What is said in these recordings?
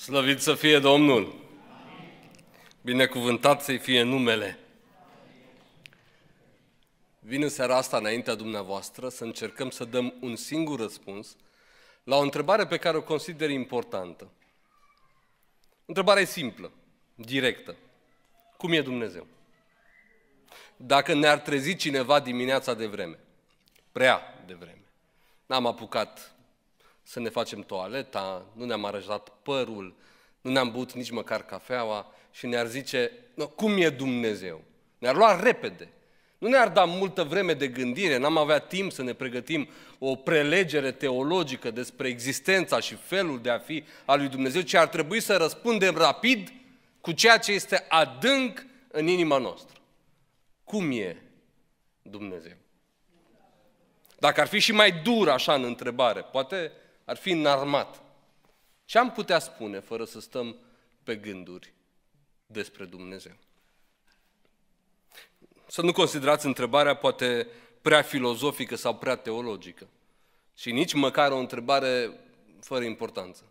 Slăvit să fie Domnul! Binecuvântat să-i fie numele! Vin în seara asta înaintea dumneavoastră să încercăm să dăm un singur răspuns la o întrebare pe care o consider importantă. Întrebarea e simplă, directă. Cum e Dumnezeu? Dacă ne-ar trezi cineva dimineața de vreme, prea de vreme, n-am apucat să ne facem toaleta, nu ne-am arăjat părul, nu ne-am băut nici măcar cafeaua și ne-ar zice, no, cum e Dumnezeu? Ne-ar lua repede. Nu ne-ar da multă vreme de gândire, n-am avea timp să ne pregătim o prelegere teologică despre existența și felul de a fi al lui Dumnezeu, ci ar trebui să răspundem rapid cu ceea ce este adânc în inima noastră. Cum e Dumnezeu? Dacă ar fi și mai dur așa în întrebare, poate ar fi înarmat. Ce am putea spune fără să stăm pe gânduri despre Dumnezeu? Să nu considerați întrebarea poate prea filozofică sau prea teologică și nici măcar o întrebare fără importanță.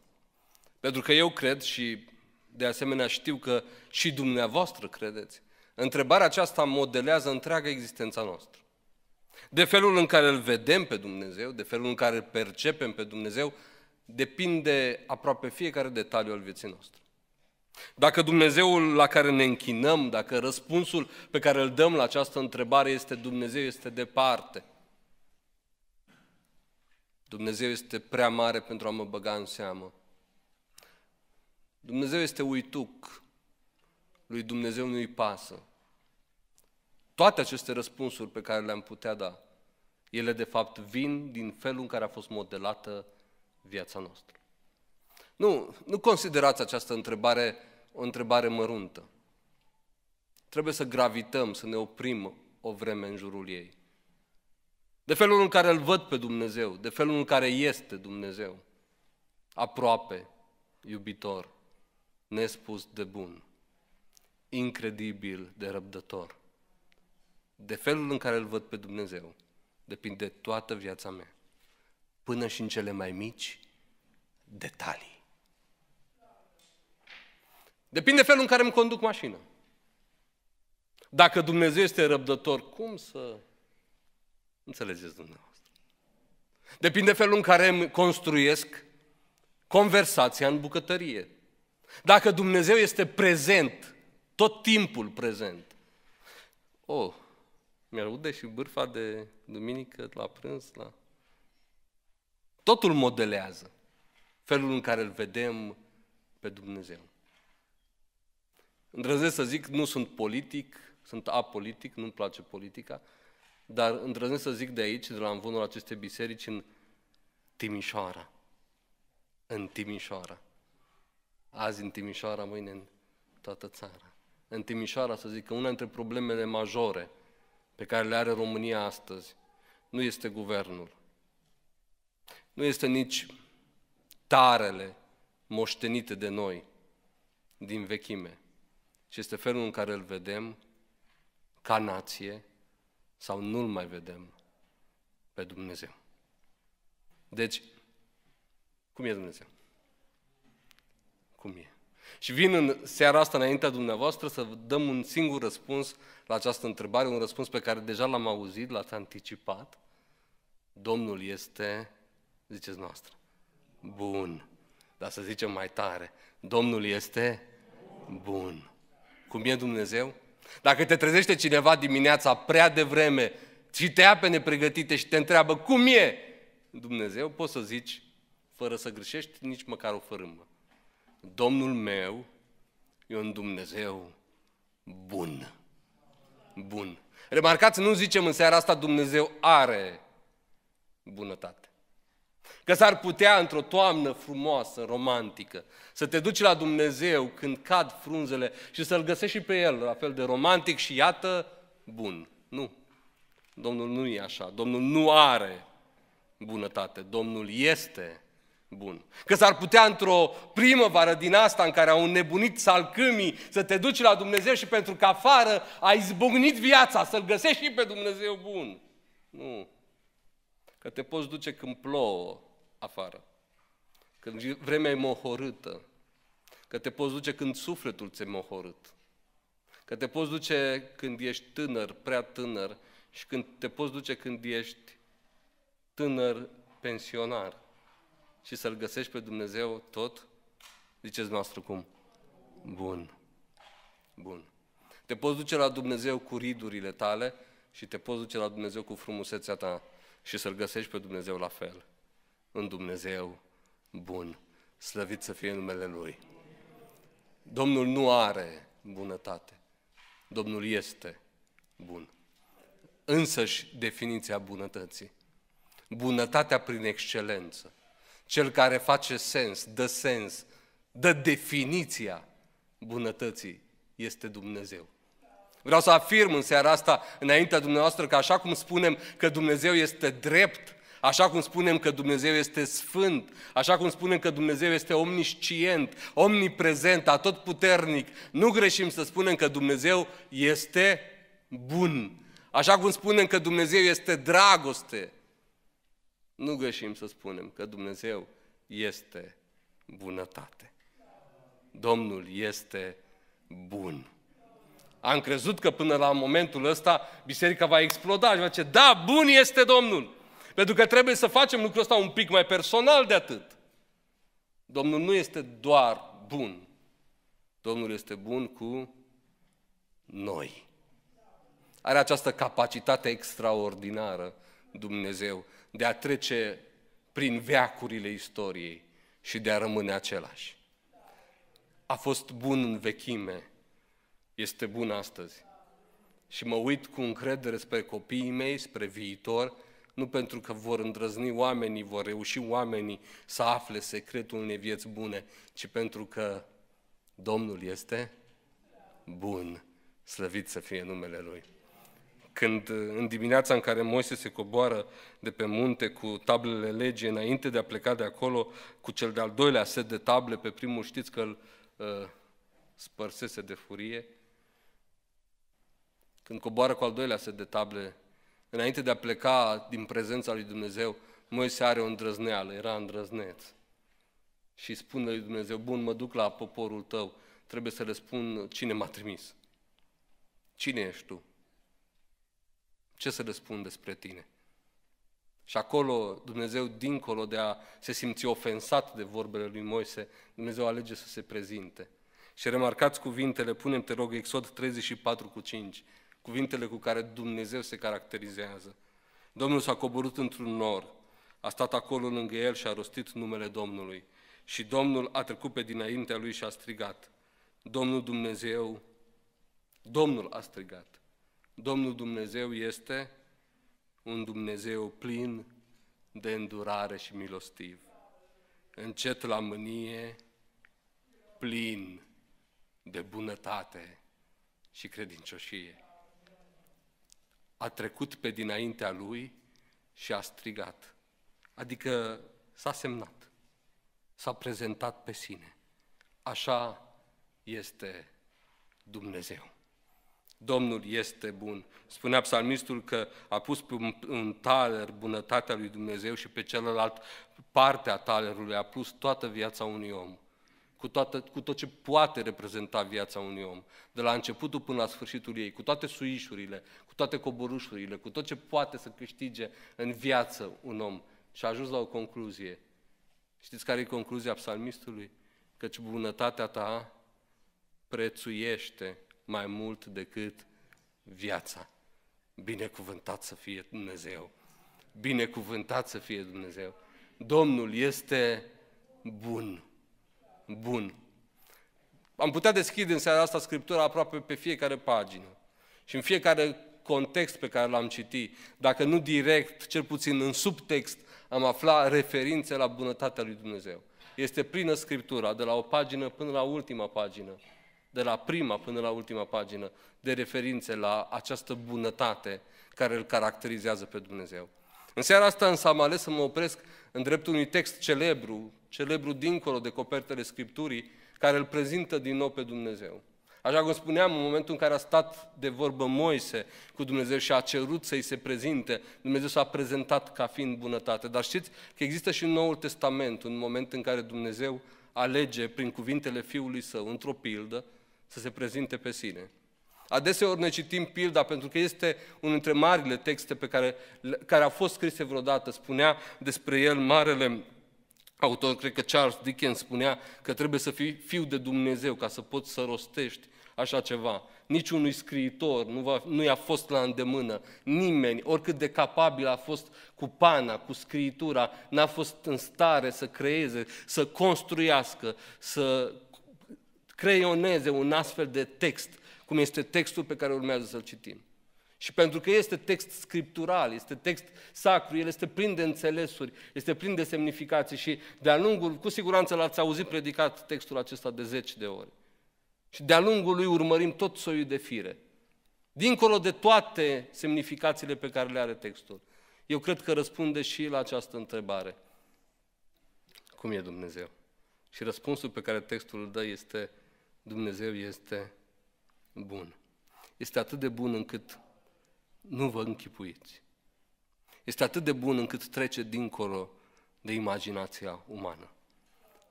Pentru că eu cred și de asemenea știu că și dumneavoastră credeți. Întrebarea aceasta modelează întreaga existența noastră. De felul în care îl vedem pe Dumnezeu, de felul în care îl percepem pe Dumnezeu, depinde aproape fiecare detaliu al vieții noastre. Dacă Dumnezeul la care ne închinăm, dacă răspunsul pe care îl dăm la această întrebare este Dumnezeu este departe, Dumnezeu este prea mare pentru a mă băga în seamă. Dumnezeu este uituc. Lui Dumnezeu nu-i pasă. Toate aceste răspunsuri pe care le-am putea da, ele de fapt vin din felul în care a fost modelată viața noastră. Nu, nu considerați această întrebare o întrebare măruntă. Trebuie să gravităm, să ne oprim o vreme în jurul ei. De felul în care îl văd pe Dumnezeu, de felul în care este Dumnezeu. Aproape, iubitor, nespus de bun, incredibil de răbdător de felul în care îl văd pe Dumnezeu, depinde toată viața mea, până și în cele mai mici detalii. Depinde felul în care îmi conduc mașina. Dacă Dumnezeu este răbdător, cum să înțelegeți dumneavoastră? Depinde felul în care îmi construiesc conversația în bucătărie. Dacă Dumnezeu este prezent, tot timpul prezent, oh, mi ude și bârfa de duminică la prânz, la... Totul modelează felul în care îl vedem pe Dumnezeu. Îndrăznesc să zic, nu sunt politic, sunt apolitic, nu-mi place politica, dar îndrăznesc să zic de aici, de la învonul acestei biserici, în Timișoara. În Timișoara. Azi în Timișoara, mâine în toată țara. În Timișoara, să zic că una dintre problemele majore pe care le are România astăzi nu este guvernul, nu este nici tarele moștenite de noi din vechime, ci este felul în care îl vedem ca nație sau nu-l mai vedem pe Dumnezeu. Deci, cum e Dumnezeu? Cum e? Și vin în seara asta înaintea dumneavoastră să vă dăm un singur răspuns la această întrebare, un răspuns pe care deja l-am auzit, l-ați anticipat. Domnul este, ziceți noastră, bun. Dar să zicem mai tare, Domnul este bun. Cum e Dumnezeu? Dacă te trezește cineva dimineața prea devreme și te ia pe nepregătite și te întreabă cum e Dumnezeu, poți să zici, fără să greșești, nici măcar o fărâmă. Domnul meu e un Dumnezeu bun. Bun. Remarcați, nu zicem în seara asta Dumnezeu are bunătate. Că s-ar putea într-o toamnă frumoasă, romantică, să te duci la Dumnezeu când cad frunzele și să-L găsești și pe El, la fel de romantic și iată, bun. Nu. Domnul nu e așa. Domnul nu are bunătate. Domnul este bun. Că s-ar putea într-o primăvară din asta în care au nebunit salcâmii să te duci la Dumnezeu și pentru că afară ai izbucnit viața, să-L găsești și pe Dumnezeu bun. Nu. Că te poți duce când plouă afară, când vremea e mohorâtă, că te poți duce când sufletul ți-e mohorât, că te poți duce când ești tânăr, prea tânăr, și când te poți duce când ești tânăr pensionar și să-L găsești pe Dumnezeu tot, ziceți noastră cum? Bun. Bun. Te poți duce la Dumnezeu cu ridurile tale și te poți duce la Dumnezeu cu frumusețea ta și să-L găsești pe Dumnezeu la fel. În Dumnezeu bun. Slăvit să fie numele Lui. Domnul nu are bunătate. Domnul este bun. Însăși definiția bunătății. Bunătatea prin excelență cel care face sens, dă sens, dă definiția bunătății, este Dumnezeu. Vreau să afirm în seara asta, înaintea dumneavoastră, că așa cum spunem că Dumnezeu este drept, așa cum spunem că Dumnezeu este sfânt, așa cum spunem că Dumnezeu este omniscient, omniprezent, atotputernic, nu greșim să spunem că Dumnezeu este bun. Așa cum spunem că Dumnezeu este dragoste, nu găsim să spunem că Dumnezeu este bunătate. Domnul este bun. Am crezut că până la momentul ăsta biserica va exploda și va zice, da, bun este Domnul. Pentru că trebuie să facem lucrul ăsta un pic mai personal de atât. Domnul nu este doar bun. Domnul este bun cu noi. Are această capacitate extraordinară Dumnezeu de a trece prin veacurile istoriei și de a rămâne același. A fost bun în vechime, este bun astăzi. Și mă uit cu încredere spre copiii mei, spre viitor, nu pentru că vor îndrăzni oamenii, vor reuși oamenii să afle secretul unei vieți bune, ci pentru că Domnul este bun, slăvit să fie numele Lui când uh, în dimineața în care Moise se coboară de pe munte cu tablele legii, înainte de a pleca de acolo cu cel de-al doilea set de table, pe primul știți că îl uh, spărsese de furie, când coboară cu al doilea set de table, înainte de a pleca din prezența lui Dumnezeu, Moise are o îndrăzneală, era îndrăzneț. Și spune lui Dumnezeu, bun, mă duc la poporul tău, trebuie să le spun cine m-a trimis. Cine ești tu? ce să spun despre tine? Și acolo Dumnezeu, dincolo de a se simți ofensat de vorbele lui Moise, Dumnezeu alege să se prezinte. Și remarcați cuvintele, punem te rog Exod 34 cu 5, cuvintele cu care Dumnezeu se caracterizează. Domnul s-a coborât într-un nor, a stat acolo lângă el și a rostit numele Domnului. Și Domnul a trecut pe dinaintea lui și a strigat. Domnul Dumnezeu, Domnul a strigat. Domnul Dumnezeu este un Dumnezeu plin de îndurare și milostiv, încet la mânie, plin de bunătate și credincioșie. A trecut pe dinaintea lui și a strigat, adică s-a semnat, s-a prezentat pe sine. Așa este Dumnezeu. Domnul este bun. Spunea psalmistul că a pus pe un taler bunătatea lui Dumnezeu și pe celălalt partea talerului a pus toată viața unui om, cu, toată, cu tot ce poate reprezenta viața unui om, de la începutul până la sfârșitul ei, cu toate suișurile, cu toate coborușurile, cu tot ce poate să câștige în viață un om. Și a ajuns la o concluzie. Știți care e concluzia psalmistului? Căci bunătatea ta prețuiește mai mult decât viața. Binecuvântat să fie Dumnezeu! Binecuvântat să fie Dumnezeu! Domnul este bun. Bun. Am putea deschide în seara asta Scriptura aproape pe fiecare pagină și în fiecare context pe care l-am citit, dacă nu direct, cel puțin în subtext, am aflat referințe la bunătatea lui Dumnezeu. Este plină Scriptura, de la o pagină până la ultima pagină de la prima până la ultima pagină, de referințe la această bunătate care îl caracterizează pe Dumnezeu. În seara asta însă am ales să mă opresc în dreptul unui text celebru, celebru dincolo de copertele Scripturii, care îl prezintă din nou pe Dumnezeu. Așa cum spuneam, în momentul în care a stat de vorbă Moise cu Dumnezeu și a cerut să-i se prezinte, Dumnezeu s-a prezentat ca fiind bunătate. Dar știți că există și în Noul Testament un moment în care Dumnezeu alege prin cuvintele Fiului Său, într-o pildă, să se prezinte pe sine. Adeseori ne citim pilda pentru că este unul dintre marile texte pe care, care a fost scrise vreodată. Spunea despre el marele autor, cred că Charles Dickens spunea că trebuie să fii fiu de Dumnezeu ca să poți să rostești așa ceva. Niciunui scriitor nu, va, nu i-a fost la îndemână, nimeni, oricât de capabil a fost cu pana, cu scriitura, n-a fost în stare să creeze, să construiască, să creioneze un astfel de text, cum este textul pe care urmează să-l citim. Și pentru că este text scriptural, este text sacru, el este plin de înțelesuri, este plin de semnificații și de-a lungul, cu siguranță l-ați auzit predicat textul acesta de zeci de ori. Și de-a lungul lui urmărim tot soiul de fire, dincolo de toate semnificațiile pe care le are textul. Eu cred că răspunde și la această întrebare. Cum e Dumnezeu? Și răspunsul pe care textul îl dă este Dumnezeu este bun. Este atât de bun încât nu vă închipuiți. Este atât de bun încât trece dincolo de imaginația umană.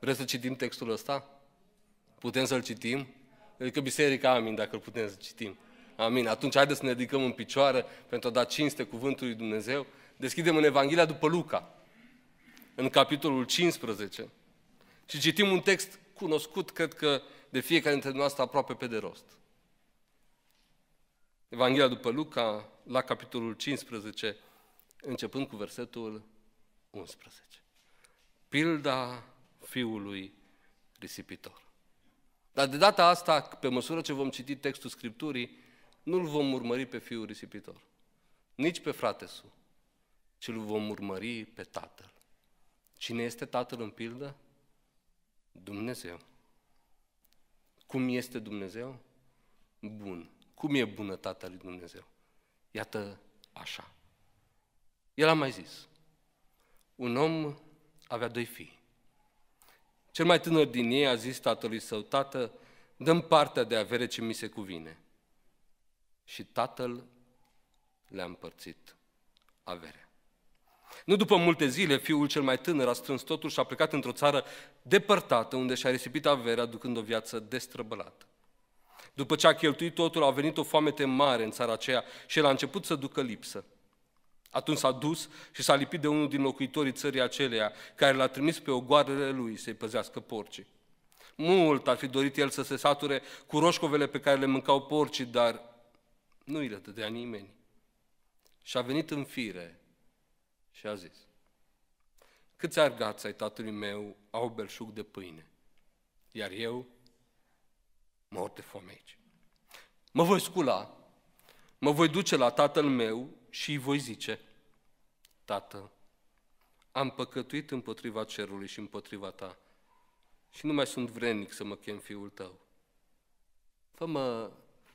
Vreți să citim textul ăsta? Putem să-l citim? Adică biserica, amin, dacă îl putem să citim. Amin. Atunci haideți să ne ridicăm în picioare pentru a da cinste cuvântului Dumnezeu. Deschidem în Evanghelia după Luca, în capitolul 15, și citim un text cunoscut, cred că de fiecare dintre noastre aproape pe de rost. Evanghelia după Luca, la capitolul 15, începând cu versetul 11. Pilda fiului risipitor. Dar de data asta, pe măsură ce vom citi textul Scripturii, nu-l vom urmări pe fiul risipitor, nici pe fratesu, ci îl vom urmări pe tatăl. Cine este tatăl în pildă? Dumnezeu. Cum este Dumnezeu? Bun. Cum e bunătatea lui Dumnezeu? Iată așa. El a mai zis, un om avea doi fii. Cel mai tânăr din ei a zis tatălui său, tată, dăm partea de avere ce mi se cuvine. Și tatăl le-a împărțit averea. Nu după multe zile, fiul cel mai tânăr a strâns totul și a plecat într-o țară depărtată, unde și-a risipit averea, ducând o viață destrăbălată. După ce a cheltuit totul, a venit o foamete mare în țara aceea și el a început să ducă lipsă. Atunci s-a dus și s-a lipit de unul din locuitorii țării aceleia, care l-a trimis pe ogoarele lui să-i păzească porcii. Mult ar fi dorit el să se sature cu roșcovele pe care le mâncau porcii, dar nu îi le dădea nimeni. Și a venit în fire și a zis, câți argați ai tatălui meu au belșug de pâine, iar eu mor de foame aici. Mă voi scula, mă voi duce la tatăl meu și îi voi zice, Tată, am păcătuit împotriva cerului și împotriva ta și nu mai sunt vrednic să mă chem fiul tău. Fă-mă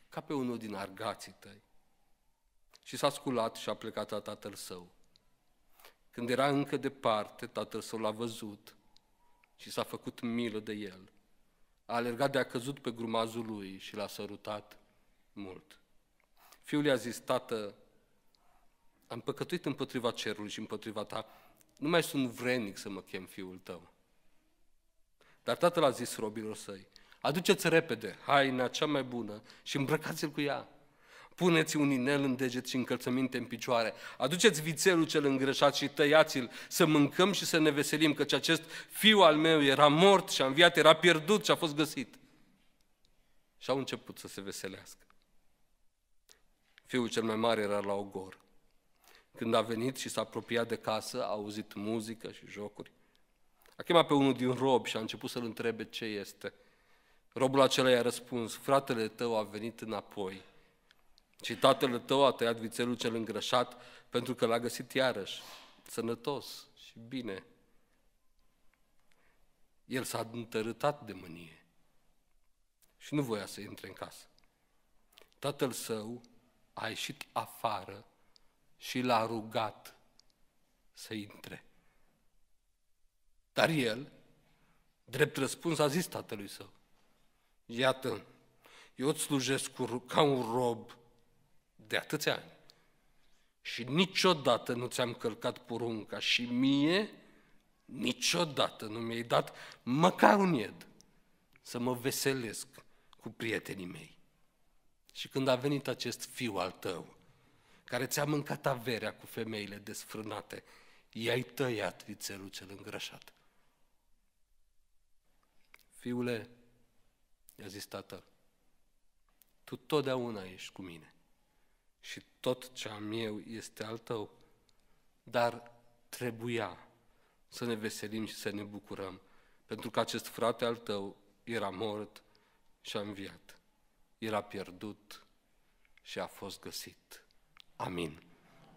ca pe unul din argații tăi. Și s-a sculat și a plecat la tatăl său. Când era încă departe, tatăl său l-a văzut și s-a făcut milă de el. A alergat de a căzut pe grumazul lui și l-a sărutat mult. Fiul i-a zis, tată, am păcătuit împotriva cerului și împotriva ta, nu mai sunt vrenic să mă chem fiul tău. Dar tatăl a zis robilor săi, aduceți repede haina cea mai bună și îmbrăcați-l cu ea Puneți un inel în deget și încălțăminte în picioare. Aduceți vițelul cel îngrășat și tăiați-l, să mâncăm și să ne veselim, căci acest fiu al meu era mort și a înviat, era pierdut și a fost găsit. Și au început să se veselească. Fiul cel mai mare era la ogor. Când a venit și s-a apropiat de casă, a auzit muzică și jocuri. A chemat pe unul din rob și a început să-l întrebe ce este. Robul acela i-a răspuns, fratele tău a venit înapoi și tatăl tău a tăiat vițelul cel îngrășat pentru că l-a găsit iarăși sănătos și bine. El s-a întărâtat de mânie și nu voia să intre în casă. Tatăl său a ieșit afară și l-a rugat să intre. Dar el, drept răspuns, a zis tatălui său, Iată, eu îți slujesc ca un rob de atâția ani. Și niciodată nu ți-am călcat porunca și mie niciodată nu mi-ai dat măcar un ied să mă veselesc cu prietenii mei. Și când a venit acest fiu al tău, care ți-a mâncat averea cu femeile desfrânate, i-ai tăiat vițelul cel îngrășat. Fiule, i-a zis tatăl, tu totdeauna ești cu mine și tot ce am eu este al tău. Dar trebuia să ne veselim și să ne bucurăm, pentru că acest frate al tău era mort și a înviat. Era pierdut și a fost găsit. Amin.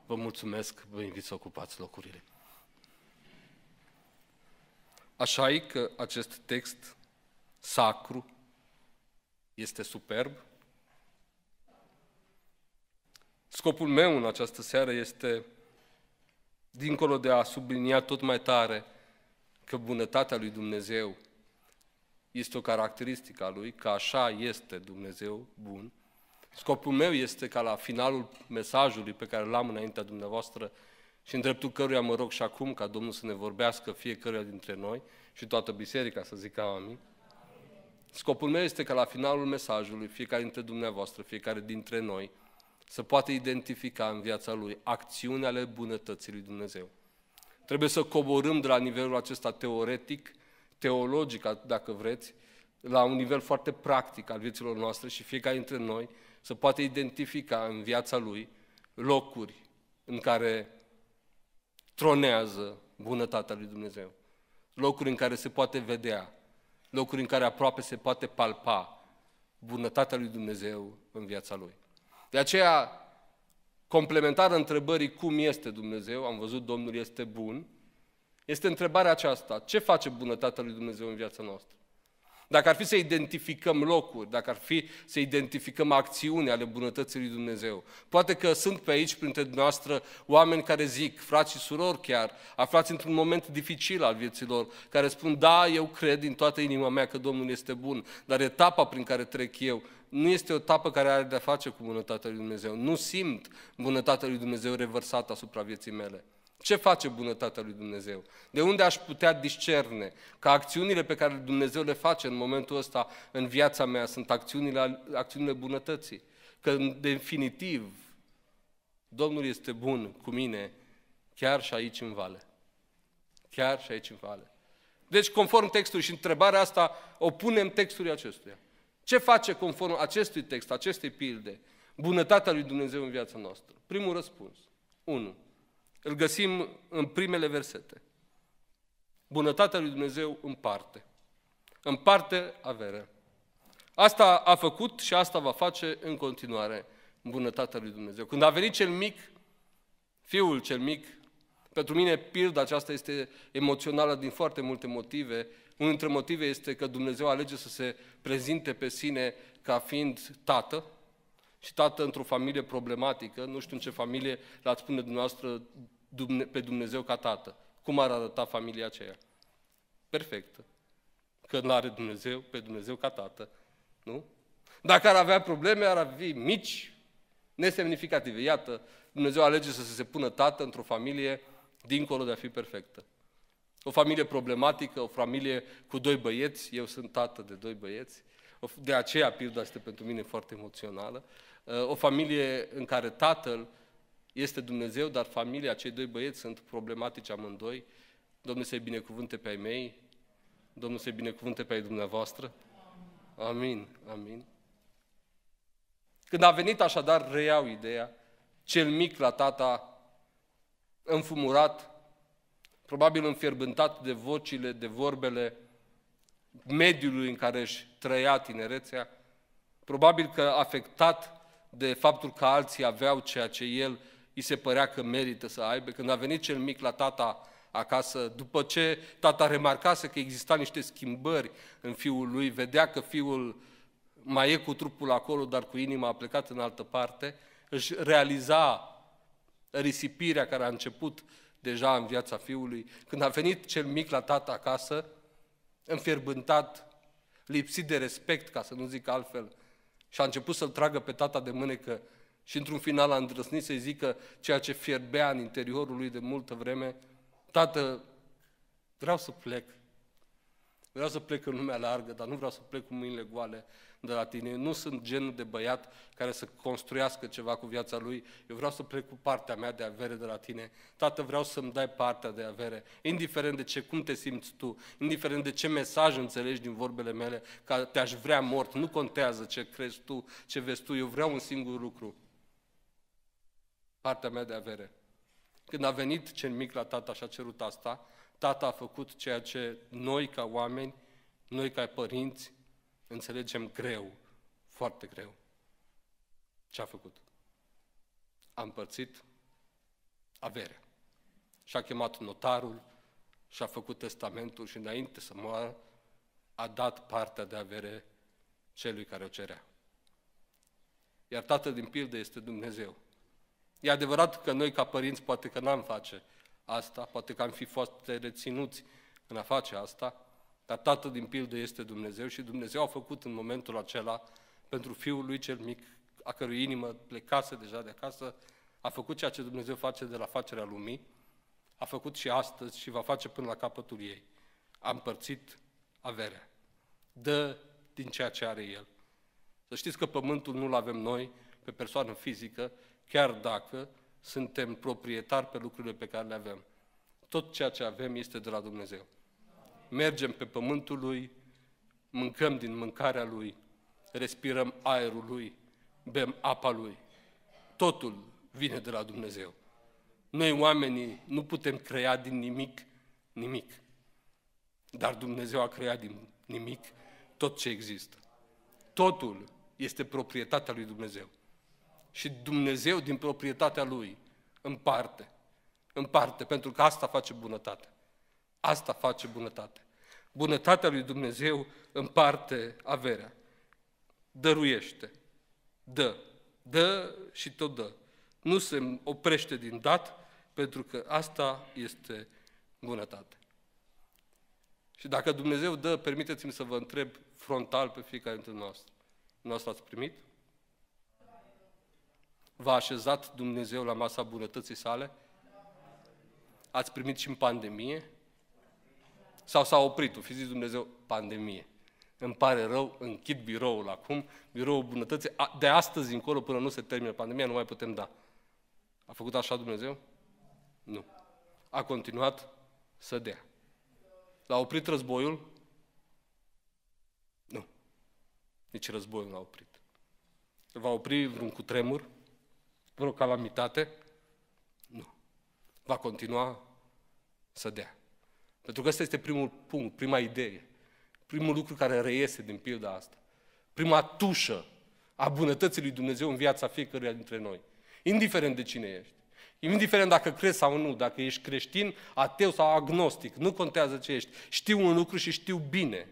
Vă mulțumesc, vă invit să ocupați locurile. Așa e că acest text sacru este superb, Scopul meu în această seară este, dincolo de a sublinia tot mai tare că bunătatea lui Dumnezeu este o caracteristică a lui, că așa este Dumnezeu bun, scopul meu este ca la finalul mesajului pe care l-am înaintea dumneavoastră și în dreptul căruia mă rog și acum ca Domnul să ne vorbească fiecăruia dintre noi și toată biserica să zică amin. Scopul meu este ca la finalul mesajului fiecare dintre dumneavoastră, fiecare dintre noi, să poată identifica în viața lui acțiunea ale bunătății lui Dumnezeu. Trebuie să coborâm de la nivelul acesta teoretic, teologic, dacă vreți, la un nivel foarte practic al vieților noastre și fiecare dintre noi să poată identifica în viața lui locuri în care tronează bunătatea lui Dumnezeu, locuri în care se poate vedea, locuri în care aproape se poate palpa bunătatea lui Dumnezeu în viața lui. De aceea, complementar întrebării cum este Dumnezeu, am văzut Domnul este bun, este întrebarea aceasta, ce face bunătatea lui Dumnezeu în viața noastră? Dacă ar fi să identificăm locuri, dacă ar fi să identificăm acțiuni ale bunătății lui Dumnezeu, poate că sunt pe aici printre dumneavoastră oameni care zic, frați și surori chiar, aflați într-un moment dificil al vieților, care spun, da, eu cred din toată inima mea că Domnul este bun, dar etapa prin care trec eu nu este o etapă care are de-a face cu bunătatea lui Dumnezeu. Nu simt bunătatea lui Dumnezeu revărsată asupra vieții mele. Ce face bunătatea lui Dumnezeu? De unde aș putea discerne că acțiunile pe care Dumnezeu le face în momentul ăsta în viața mea sunt acțiunile, acțiunile bunătății? Că, definitiv, Domnul este bun cu mine chiar și aici în vale. Chiar și aici în vale. Deci, conform textului și întrebarea asta, o punem textului acestuia. Ce face conform acestui text, acestei pilde, bunătatea lui Dumnezeu în viața noastră? Primul răspuns. 1 îl găsim în primele versete. Bunătatea lui Dumnezeu împarte. Împarte avere. Asta a făcut și asta va face în continuare bunătatea lui Dumnezeu. Când a venit cel mic, fiul cel mic, pentru mine pilda aceasta este emoțională din foarte multe motive. Unul dintre motive este că Dumnezeu alege să se prezinte pe sine ca fiind tată, și tată într-o familie problematică, nu știu în ce familie l-ați spune dumneavoastră pe Dumnezeu ca tată. Cum ar arăta familia aceea? Perfectă. Că nu are Dumnezeu, pe Dumnezeu ca tată. Nu? Dacă ar avea probleme, ar avea mici, nesemnificative. Iată, Dumnezeu alege să se pună tată într-o familie dincolo de a fi perfectă. O familie problematică, o familie cu doi băieți, eu sunt tată de doi băieți, de aceea pilda este pentru mine foarte emoțională, uh, o familie în care tatăl este Dumnezeu, dar familia, cei doi băieți sunt problematici amândoi. Domnul să-i binecuvânte pe ai mei, Domnul să-i binecuvânte pe ai dumneavoastră. Amin, amin. Când a venit așadar, reiau ideea, cel mic la tata, înfumurat, probabil înfierbântat de vocile, de vorbele mediului în care își trăia tinerețea, probabil că afectat de faptul că alții aveau ceea ce el îi se părea că merită să aibă, când a venit cel mic la tata acasă, după ce tata remarcase că exista niște schimbări în fiul lui, vedea că fiul mai e cu trupul acolo, dar cu inima a plecat în altă parte, își realiza risipirea care a început deja în viața fiului. Când a venit cel mic la tata acasă, înfierbântat, lipsit de respect, ca să nu zic altfel, și a început să-l tragă pe tata de mânecă, și într-un final a îndrăsnit să-i zică ceea ce fierbea în interiorul lui de multă vreme, Tată, vreau să plec. Vreau să plec în lumea largă, dar nu vreau să plec cu mâinile goale de la tine. Eu nu sunt genul de băiat care să construiască ceva cu viața lui. Eu vreau să plec cu partea mea de avere de la tine. Tată, vreau să-mi dai partea de avere. Indiferent de ce, cum te simți tu, indiferent de ce mesaj înțelegi din vorbele mele, că te-aș vrea mort, nu contează ce crezi tu, ce vezi tu, eu vreau un singur lucru partea mea de avere. Când a venit cel mic la tata și a cerut asta, tata a făcut ceea ce noi ca oameni, noi ca părinți, înțelegem greu, foarte greu. Ce a făcut? A împărțit averea. Și a chemat notarul și a făcut testamentul și înainte să moară a dat partea de avere celui care o cerea. Iar tatăl din pildă este Dumnezeu. E adevărat că noi, ca părinți, poate că n-am face asta, poate că am fi fost reținuți în a face asta, dar Tatăl, din pildă, este Dumnezeu și Dumnezeu a făcut în momentul acela pentru Fiul lui cel mic, a cărui inimă plecase deja de acasă, a făcut ceea ce Dumnezeu face de la facerea lumii, a făcut și astăzi și va face până la capătul ei. A împărțit averea. Dă din ceea ce are El. Să știți că pământul nu-l avem noi pe persoană fizică, chiar dacă suntem proprietari pe lucrurile pe care le avem. Tot ceea ce avem este de la Dumnezeu. Mergem pe pământul Lui, mâncăm din mâncarea Lui, respirăm aerul Lui, bem apa Lui. Totul vine de la Dumnezeu. Noi oamenii nu putem crea din nimic nimic. Dar Dumnezeu a creat din nimic tot ce există. Totul este proprietatea lui Dumnezeu și Dumnezeu din proprietatea Lui împarte. Împarte, pentru că asta face bunătate. Asta face bunătate. Bunătatea lui Dumnezeu împarte averea. Dăruiește. Dă. Dă și tot dă. Nu se oprește din dat, pentru că asta este bunătate. Și dacă Dumnezeu dă, permiteți-mi să vă întreb frontal pe fiecare dintre noastre. Noastră ați primit? V-a așezat Dumnezeu la masa bunătății sale? Ați primit și în pandemie? Sau s-a oprit-o? Fi zis Dumnezeu, pandemie. Îmi pare rău, închid biroul acum, biroul bunătății, de astăzi încolo până nu se termină pandemia, nu mai putem da. A făcut așa Dumnezeu? Nu. A continuat să dea. L-a oprit războiul? Nu. Nici războiul l-a oprit. Va opri vreun cutremur? vreo calamitate? Nu. Va continua să dea. Pentru că ăsta este primul punct, prima idee, primul lucru care reiese din pilda asta. Prima tușă a bunătății lui Dumnezeu în viața fiecăruia dintre noi. Indiferent de cine ești. Indiferent dacă crezi sau nu, dacă ești creștin, ateu sau agnostic, nu contează ce ești. Știu un lucru și știu bine.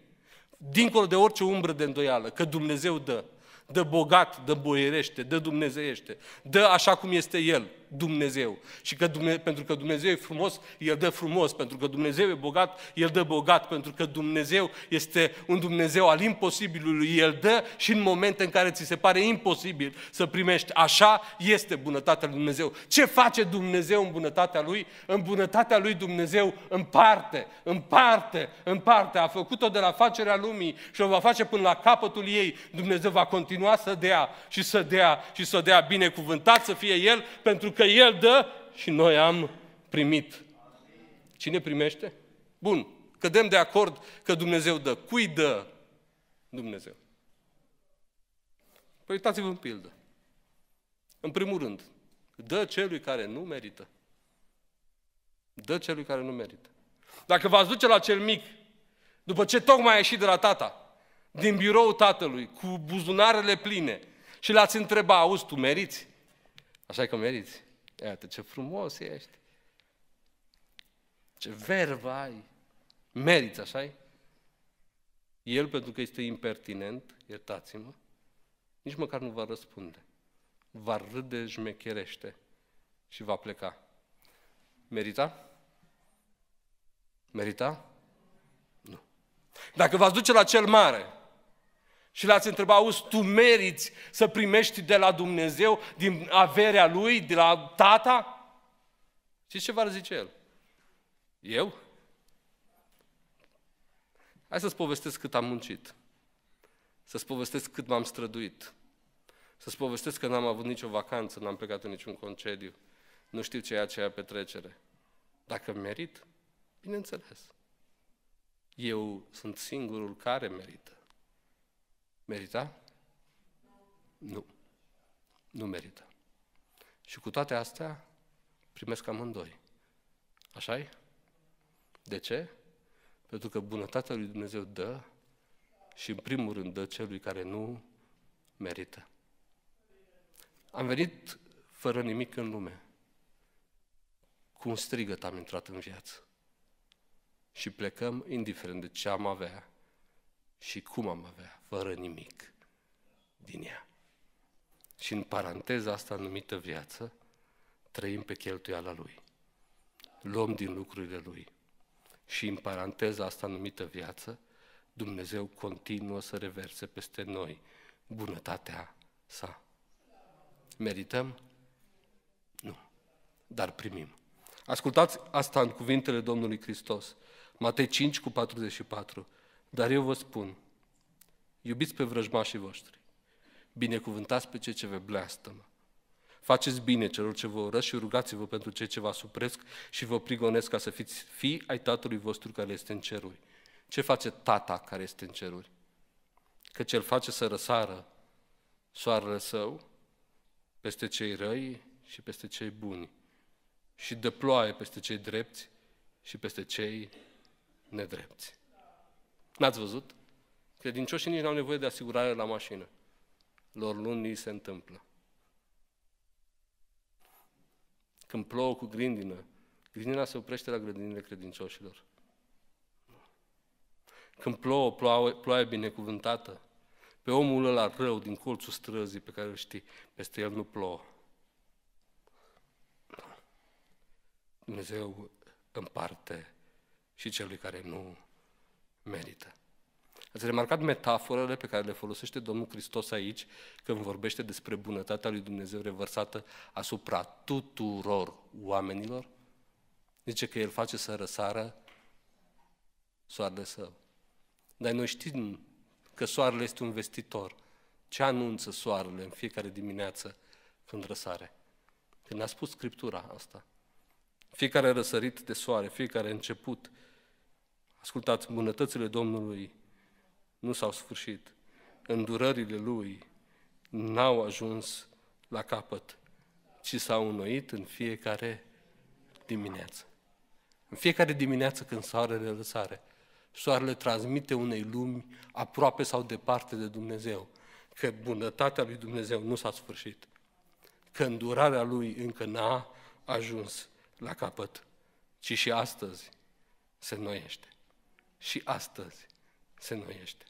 Dincolo de orice umbră de îndoială, că Dumnezeu dă dă bogat, dă boierește, dă dumnezeiește, dă așa cum este El. Dumnezeu. Și că Dumne pentru că Dumnezeu e frumos, El dă frumos. Pentru că Dumnezeu e bogat, El dă bogat. Pentru că Dumnezeu este un Dumnezeu al imposibilului. El dă și în momente în care ți se pare imposibil să primești. Așa este bunătatea lui Dumnezeu. Ce face Dumnezeu în bunătatea Lui? În bunătatea Lui Dumnezeu împarte, împarte, împarte. A făcut-o de la facerea lumii și o va face până la capătul ei. Dumnezeu va continua să dea și să dea și să dea binecuvântat să fie El pentru că El dă și noi am primit. Cine primește? Bun, cădem de acord că Dumnezeu dă. Cui dă Dumnezeu? Păi uitați-vă în pildă. În primul rând, dă celui care nu merită. Dă celui care nu merită. Dacă v-ați duce la cel mic, după ce tocmai a ieșit de la tata, din birou tatălui, cu buzunarele pline, și l-ați întreba, auzi, tu meriți? Așa că meriți. Iată ce frumos ești, ce vervă ai, meriți, așa El, pentru că este impertinent, iertați-mă, nici măcar nu va răspunde. Va râde jmecherește și va pleca. Merita? Merita? Nu. Dacă v-ați duce la cel mare, și l-ați întrebat, auzi, tu meriți să primești de la Dumnezeu, din averea lui, de la tata? Și ce va zice el? Eu? Hai să-ți povestesc cât am muncit. Să-ți povestesc cât m-am străduit. Să-ți povestesc că n-am avut nicio vacanță, n-am plecat în niciun concediu. Nu știu ce e aceea petrecere. Dacă merit, bineînțeles. Eu sunt singurul care merită. Merita? Nu. Nu merită. Și cu toate astea, primesc amândoi. așa e? De ce? Pentru că bunătatea lui Dumnezeu dă și în primul rând dă celui care nu merită. Am venit fără nimic în lume. Cu un strigăt am intrat în viață. Și plecăm indiferent de ce am avea și cum am avea fără nimic din ea. Și în paranteza asta numită viață, trăim pe cheltuiala Lui. Luăm din lucrurile Lui. Și în paranteza asta numită viață, Dumnezeu continuă să reverse peste noi bunătatea sa. Merităm? Nu. Dar primim. Ascultați asta în cuvintele Domnului Hristos. Matei 5 cu 44. Dar eu vă spun, Iubiți pe vrăjmașii voștri. Binecuvântați pe cei ce vă bleastă Faceți bine celor ce vă urăsc și rugați-vă pentru cei ce vă supresc și vă prigonesc ca să fiți fi ai Tatălui vostru care este în ceruri. Ce face Tata care este în ceruri? Că cel face să răsară soarele său peste cei răi și peste cei buni și dă ploaie peste cei drepți și peste cei nedrepți. N-ați văzut? Credincioșii nici nu au nevoie de asigurare la mașină. Lor lunii se întâmplă. Când plouă cu grindină, grindina se oprește la grădinile credincioșilor. Când plouă, ploaie, ploaie binecuvântată. Pe omul ăla rău din colțul străzii pe care îl știi, peste el nu plouă. Dumnezeu împarte și celui care nu merită. Ați remarcat metaforele pe care le folosește Domnul Hristos aici când vorbește despre bunătatea lui Dumnezeu revărsată asupra tuturor oamenilor? Zice că El face să răsară soarele său. Dar noi știm că soarele este un vestitor. Ce anunță soarele în fiecare dimineață când răsare? Când a spus Scriptura asta. Fiecare răsărit de soare, fiecare început, ascultați, bunătățile Domnului nu s-au sfârșit. Îndurările lui n-au ajuns la capăt, ci s-au înnoit în fiecare dimineață. În fiecare dimineață când soarele răsare, soarele transmite unei lumi aproape sau departe de Dumnezeu, că bunătatea lui Dumnezeu nu s-a sfârșit, că îndurarea lui încă n-a ajuns la capăt, ci și astăzi se noiește. Și astăzi se noiește.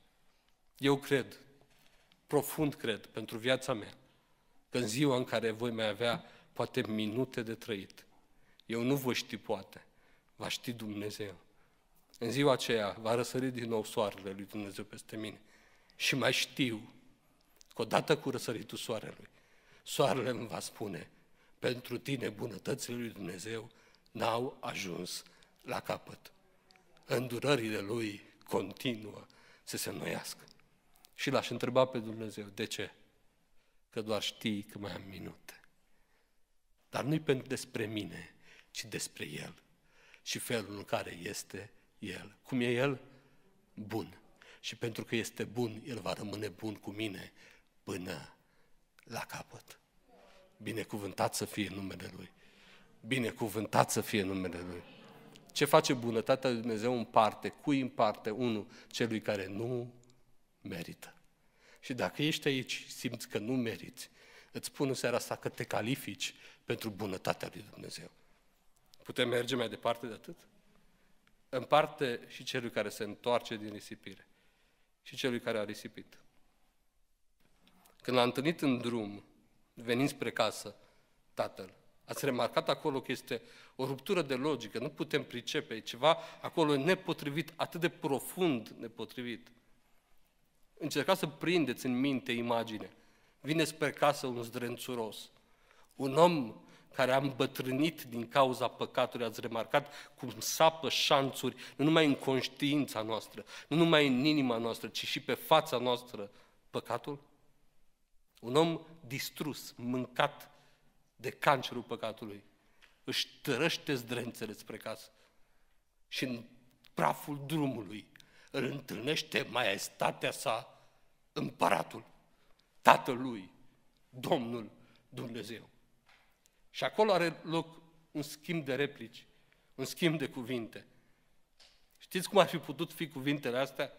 Eu cred, profund cred, pentru viața mea, că în ziua în care voi mai avea poate minute de trăit, eu nu voi ști poate, va ști Dumnezeu. În ziua aceea va răsări din nou soarele lui Dumnezeu peste mine. Și mai știu că odată cu răsăritul soarelui, soarele îmi va spune, pentru tine bunătățile lui Dumnezeu n-au ajuns la capăt. Îndurările lui continuă să se noiască. Și l-aș întreba pe Dumnezeu, de ce? Că doar știi că mai am minute. Dar nu-i pentru despre mine, ci despre El și felul în care este El. Cum e El? Bun. Și pentru că este bun, El va rămâne bun cu mine până la capăt. Binecuvântat să fie numele Lui. Binecuvântat să fie numele Lui. Ce face bunătatea lui Dumnezeu în parte? Cui în parte? Unul, celui care nu merită. Și dacă ești aici, simți că nu meriți, îți spun în seara asta că te califici pentru bunătatea lui Dumnezeu. Putem merge mai departe de atât? În parte și celui care se întoarce din risipire și celui care a risipit. Când l-a întâlnit în drum, venind spre casă, tatăl, ați remarcat acolo că este o ruptură de logică, nu putem pricepe, e ceva acolo nepotrivit, atât de profund nepotrivit. Încercați să prindeți în minte imagine. Vine spre casă un zdrențuros, un om care a îmbătrânit din cauza păcatului, ați remarcat cum sapă șanțuri, nu numai în conștiința noastră, nu numai în inima noastră, ci și pe fața noastră păcatul? Un om distrus, mâncat de cancerul păcatului, își trăște zdrențele spre casă și în praful drumului îl întâlnește maestatea sa, împăratul, tatălui, Domnul Dumnezeu. Și acolo are loc un schimb de replici, un schimb de cuvinte. Știți cum ar fi putut fi cuvintele astea?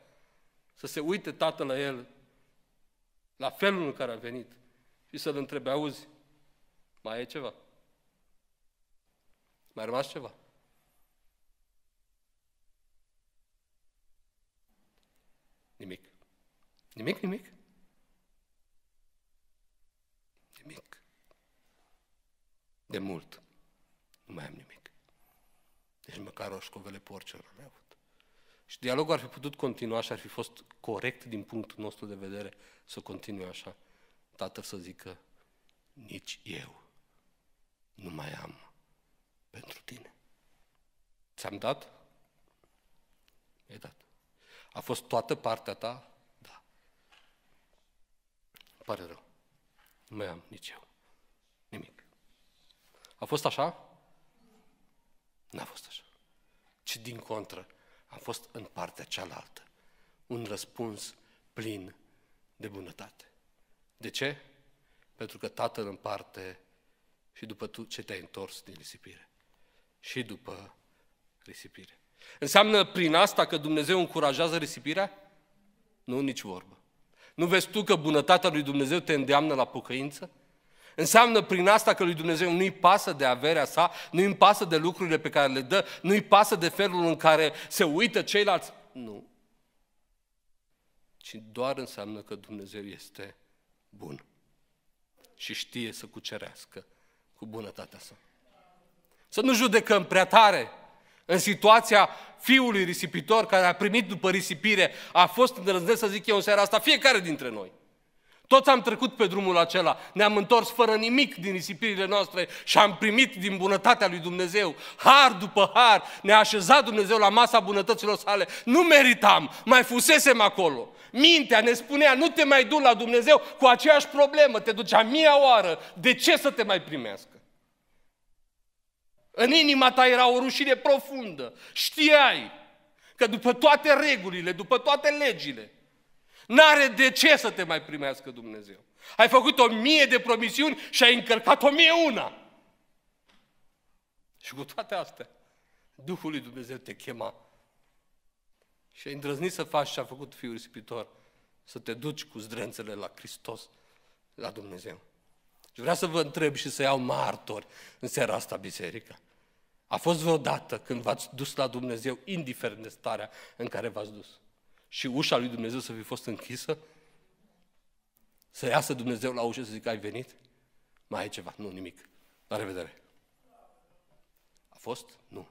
Să se uite tatăl la el, la felul în care a venit și să-l întrebe, auzi, mai e ceva? Mai a rămas ceva? Nimic, nimic. Nimic. De mult. Nu mai am nimic. Deci măcar școvele porcelor nu am avut. Și dialogul ar fi putut continua și ar fi fost corect din punctul nostru de vedere să continue așa. Tatăl să zică, nici eu nu mai am pentru tine. Ți-am dat? E dat. A fost toată partea ta Pare rău. Nu mai am nici eu. Nimic. A fost așa? N-a fost așa. Ci din contră, am fost în partea cealaltă. Un răspuns plin de bunătate. De ce? Pentru că Tatăl împarte și după tu ce te-ai întors din risipire. Și după risipire. Înseamnă prin asta că Dumnezeu încurajează risipirea? Nu, nici vorbă. Nu vezi tu că bunătatea lui Dumnezeu te îndeamnă la pocăință? Înseamnă prin asta că lui Dumnezeu nu-i pasă de averea sa, nu-i pasă de lucrurile pe care le dă, nu-i pasă de felul în care se uită ceilalți. Nu. Ci doar înseamnă că Dumnezeu este bun și știe să cucerească cu bunătatea sa. Să nu judecăm prea tare, în situația fiului risipitor care a primit după risipire, a fost, îndrăznesc să zic eu în seara asta, fiecare dintre noi. Toți am trecut pe drumul acela, ne-am întors fără nimic din risipirile noastre și am primit din bunătatea lui Dumnezeu. Har după har ne-a așezat Dumnezeu la masa bunătăților sale. Nu meritam, mai fusesem acolo. Mintea ne spunea, nu te mai du la Dumnezeu cu aceeași problemă, te ducea mia oară, de ce să te mai primească? În inima ta era o rușine profundă. Știai că după toate regulile, după toate legile, n-are de ce să te mai primească Dumnezeu. Ai făcut o mie de promisiuni și ai încărcat o mie una. Și cu toate astea, Duhul lui Dumnezeu te chema. Și ai îndrăznit să faci ce a făcut Fiul Risipitor, să te duci cu zdrențele la Hristos, la Dumnezeu. Și vreau să vă întreb și să iau martori în seara asta biserica. A fost vreodată când v-ați dus la Dumnezeu, indiferent de starea în care v-ați dus, și ușa lui Dumnezeu să fi fost închisă? Să iasă Dumnezeu la ușă să zică, ai venit? Mai e ceva? Nu, nimic. La revedere. A fost? Nu.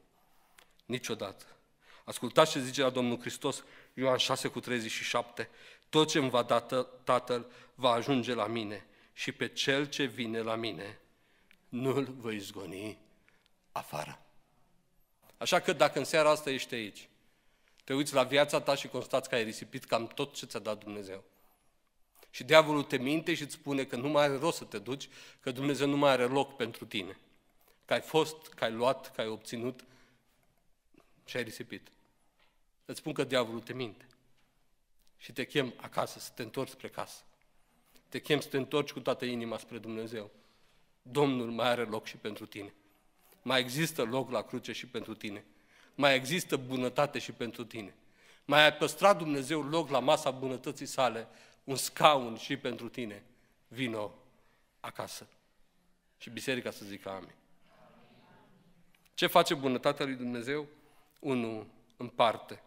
Niciodată. Ascultați ce zice la Domnul Hristos, Ioan 6 cu 37, tot ce îmi va da Tatăl va ajunge la mine și pe cel ce vine la mine nu îl voi zgoni afară. Așa că dacă în seara asta ești aici, te uiți la viața ta și constați că ai risipit cam tot ce ți-a dat Dumnezeu. Și diavolul te minte și îți spune că nu mai are rost să te duci, că Dumnezeu nu mai are loc pentru tine. Că ai fost, că ai luat, că ai obținut și ai risipit. Îți spun că diavolul te minte. Și te chem acasă, să te întorci spre casă. Te chem să te întorci cu toată inima spre Dumnezeu. Domnul mai are loc și pentru tine. Mai există loc la cruce și pentru tine. Mai există bunătate și pentru tine. Mai a păstrat Dumnezeu loc la masa bunătății sale, un scaun și pentru tine. Vino acasă. Și biserica să zică amin. Ce face bunătatea lui Dumnezeu? Unul împarte.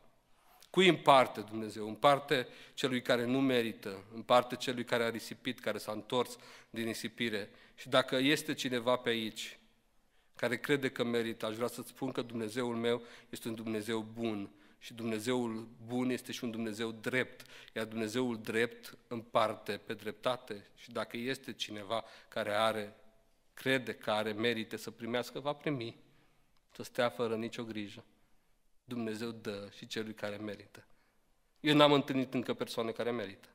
Cui împarte Dumnezeu? Împarte celui care nu merită, împarte celui care a risipit, care s-a întors din risipire. Și dacă este cineva pe aici care crede că merită, aș vrea să-ți spun că Dumnezeul meu este un Dumnezeu bun și Dumnezeul bun este și un Dumnezeu drept, iar Dumnezeul drept împarte pe dreptate și dacă este cineva care are, crede că are merite să primească, va primi, să stea fără nicio grijă. Dumnezeu dă și celui care merită. Eu n-am întâlnit încă persoane care merită.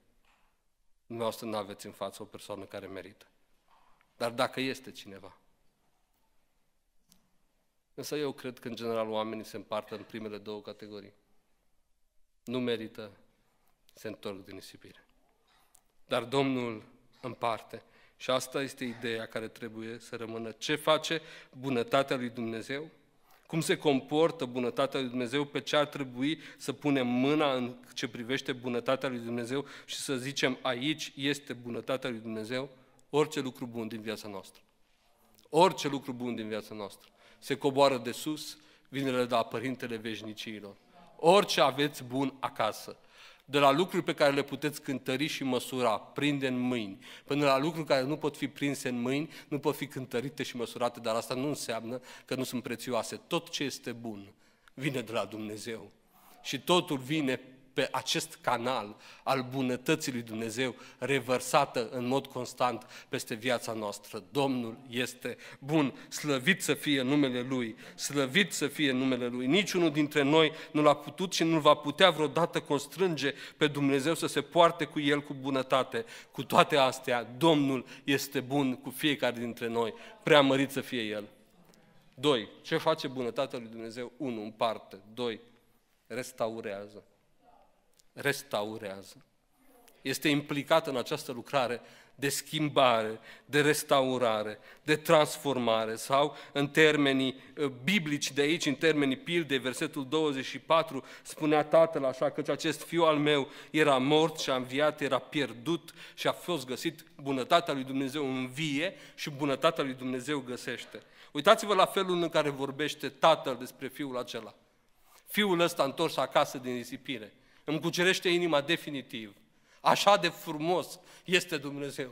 Dumneavoastră nu aveți în față o persoană care merită. Dar dacă este cineva, Însă eu cred că, în general, oamenii se împartă în primele două categorii. Nu merită, se întorc din nisipire. Dar Domnul împarte. Și asta este ideea care trebuie să rămână. Ce face bunătatea lui Dumnezeu? Cum se comportă bunătatea lui Dumnezeu? Pe ce ar trebui să punem mâna în ce privește bunătatea lui Dumnezeu și să zicem aici este bunătatea lui Dumnezeu? Orice lucru bun din viața noastră. Orice lucru bun din viața noastră se coboară de sus, vine de la da Părintele Veșnicilor. Orice aveți bun acasă, de la lucruri pe care le puteți cântări și măsura, prinde în mâini, până la lucruri care nu pot fi prinse în mâini, nu pot fi cântărite și măsurate, dar asta nu înseamnă că nu sunt prețioase. Tot ce este bun vine de la Dumnezeu. Și totul vine pe acest canal al bunătății lui Dumnezeu revărsată în mod constant peste viața noastră. Domnul este bun, slăvit să fie numele Lui, slăvit să fie numele Lui. Niciunul dintre noi nu l-a putut și nu va putea vreodată constrânge pe Dumnezeu să se poarte cu El cu bunătate. Cu toate astea, Domnul este bun cu fiecare dintre noi, prea mărit să fie El. 2. Ce face bunătatea lui Dumnezeu? 1. Împarte. 2. Restaurează restaurează. Este implicat în această lucrare de schimbare, de restaurare, de transformare sau în termenii uh, biblici de aici, în termenii pilde, versetul 24 spunea tatăl așa că acest fiu al meu era mort și a înviat, era pierdut și a fost găsit, bunătatea lui Dumnezeu în vie și bunătatea lui Dumnezeu găsește. Uitați-vă la felul în care vorbește tatăl despre fiul acela. Fiul ăsta întors acasă din risipire îmi cucerește inima definitiv. Așa de frumos este Dumnezeu.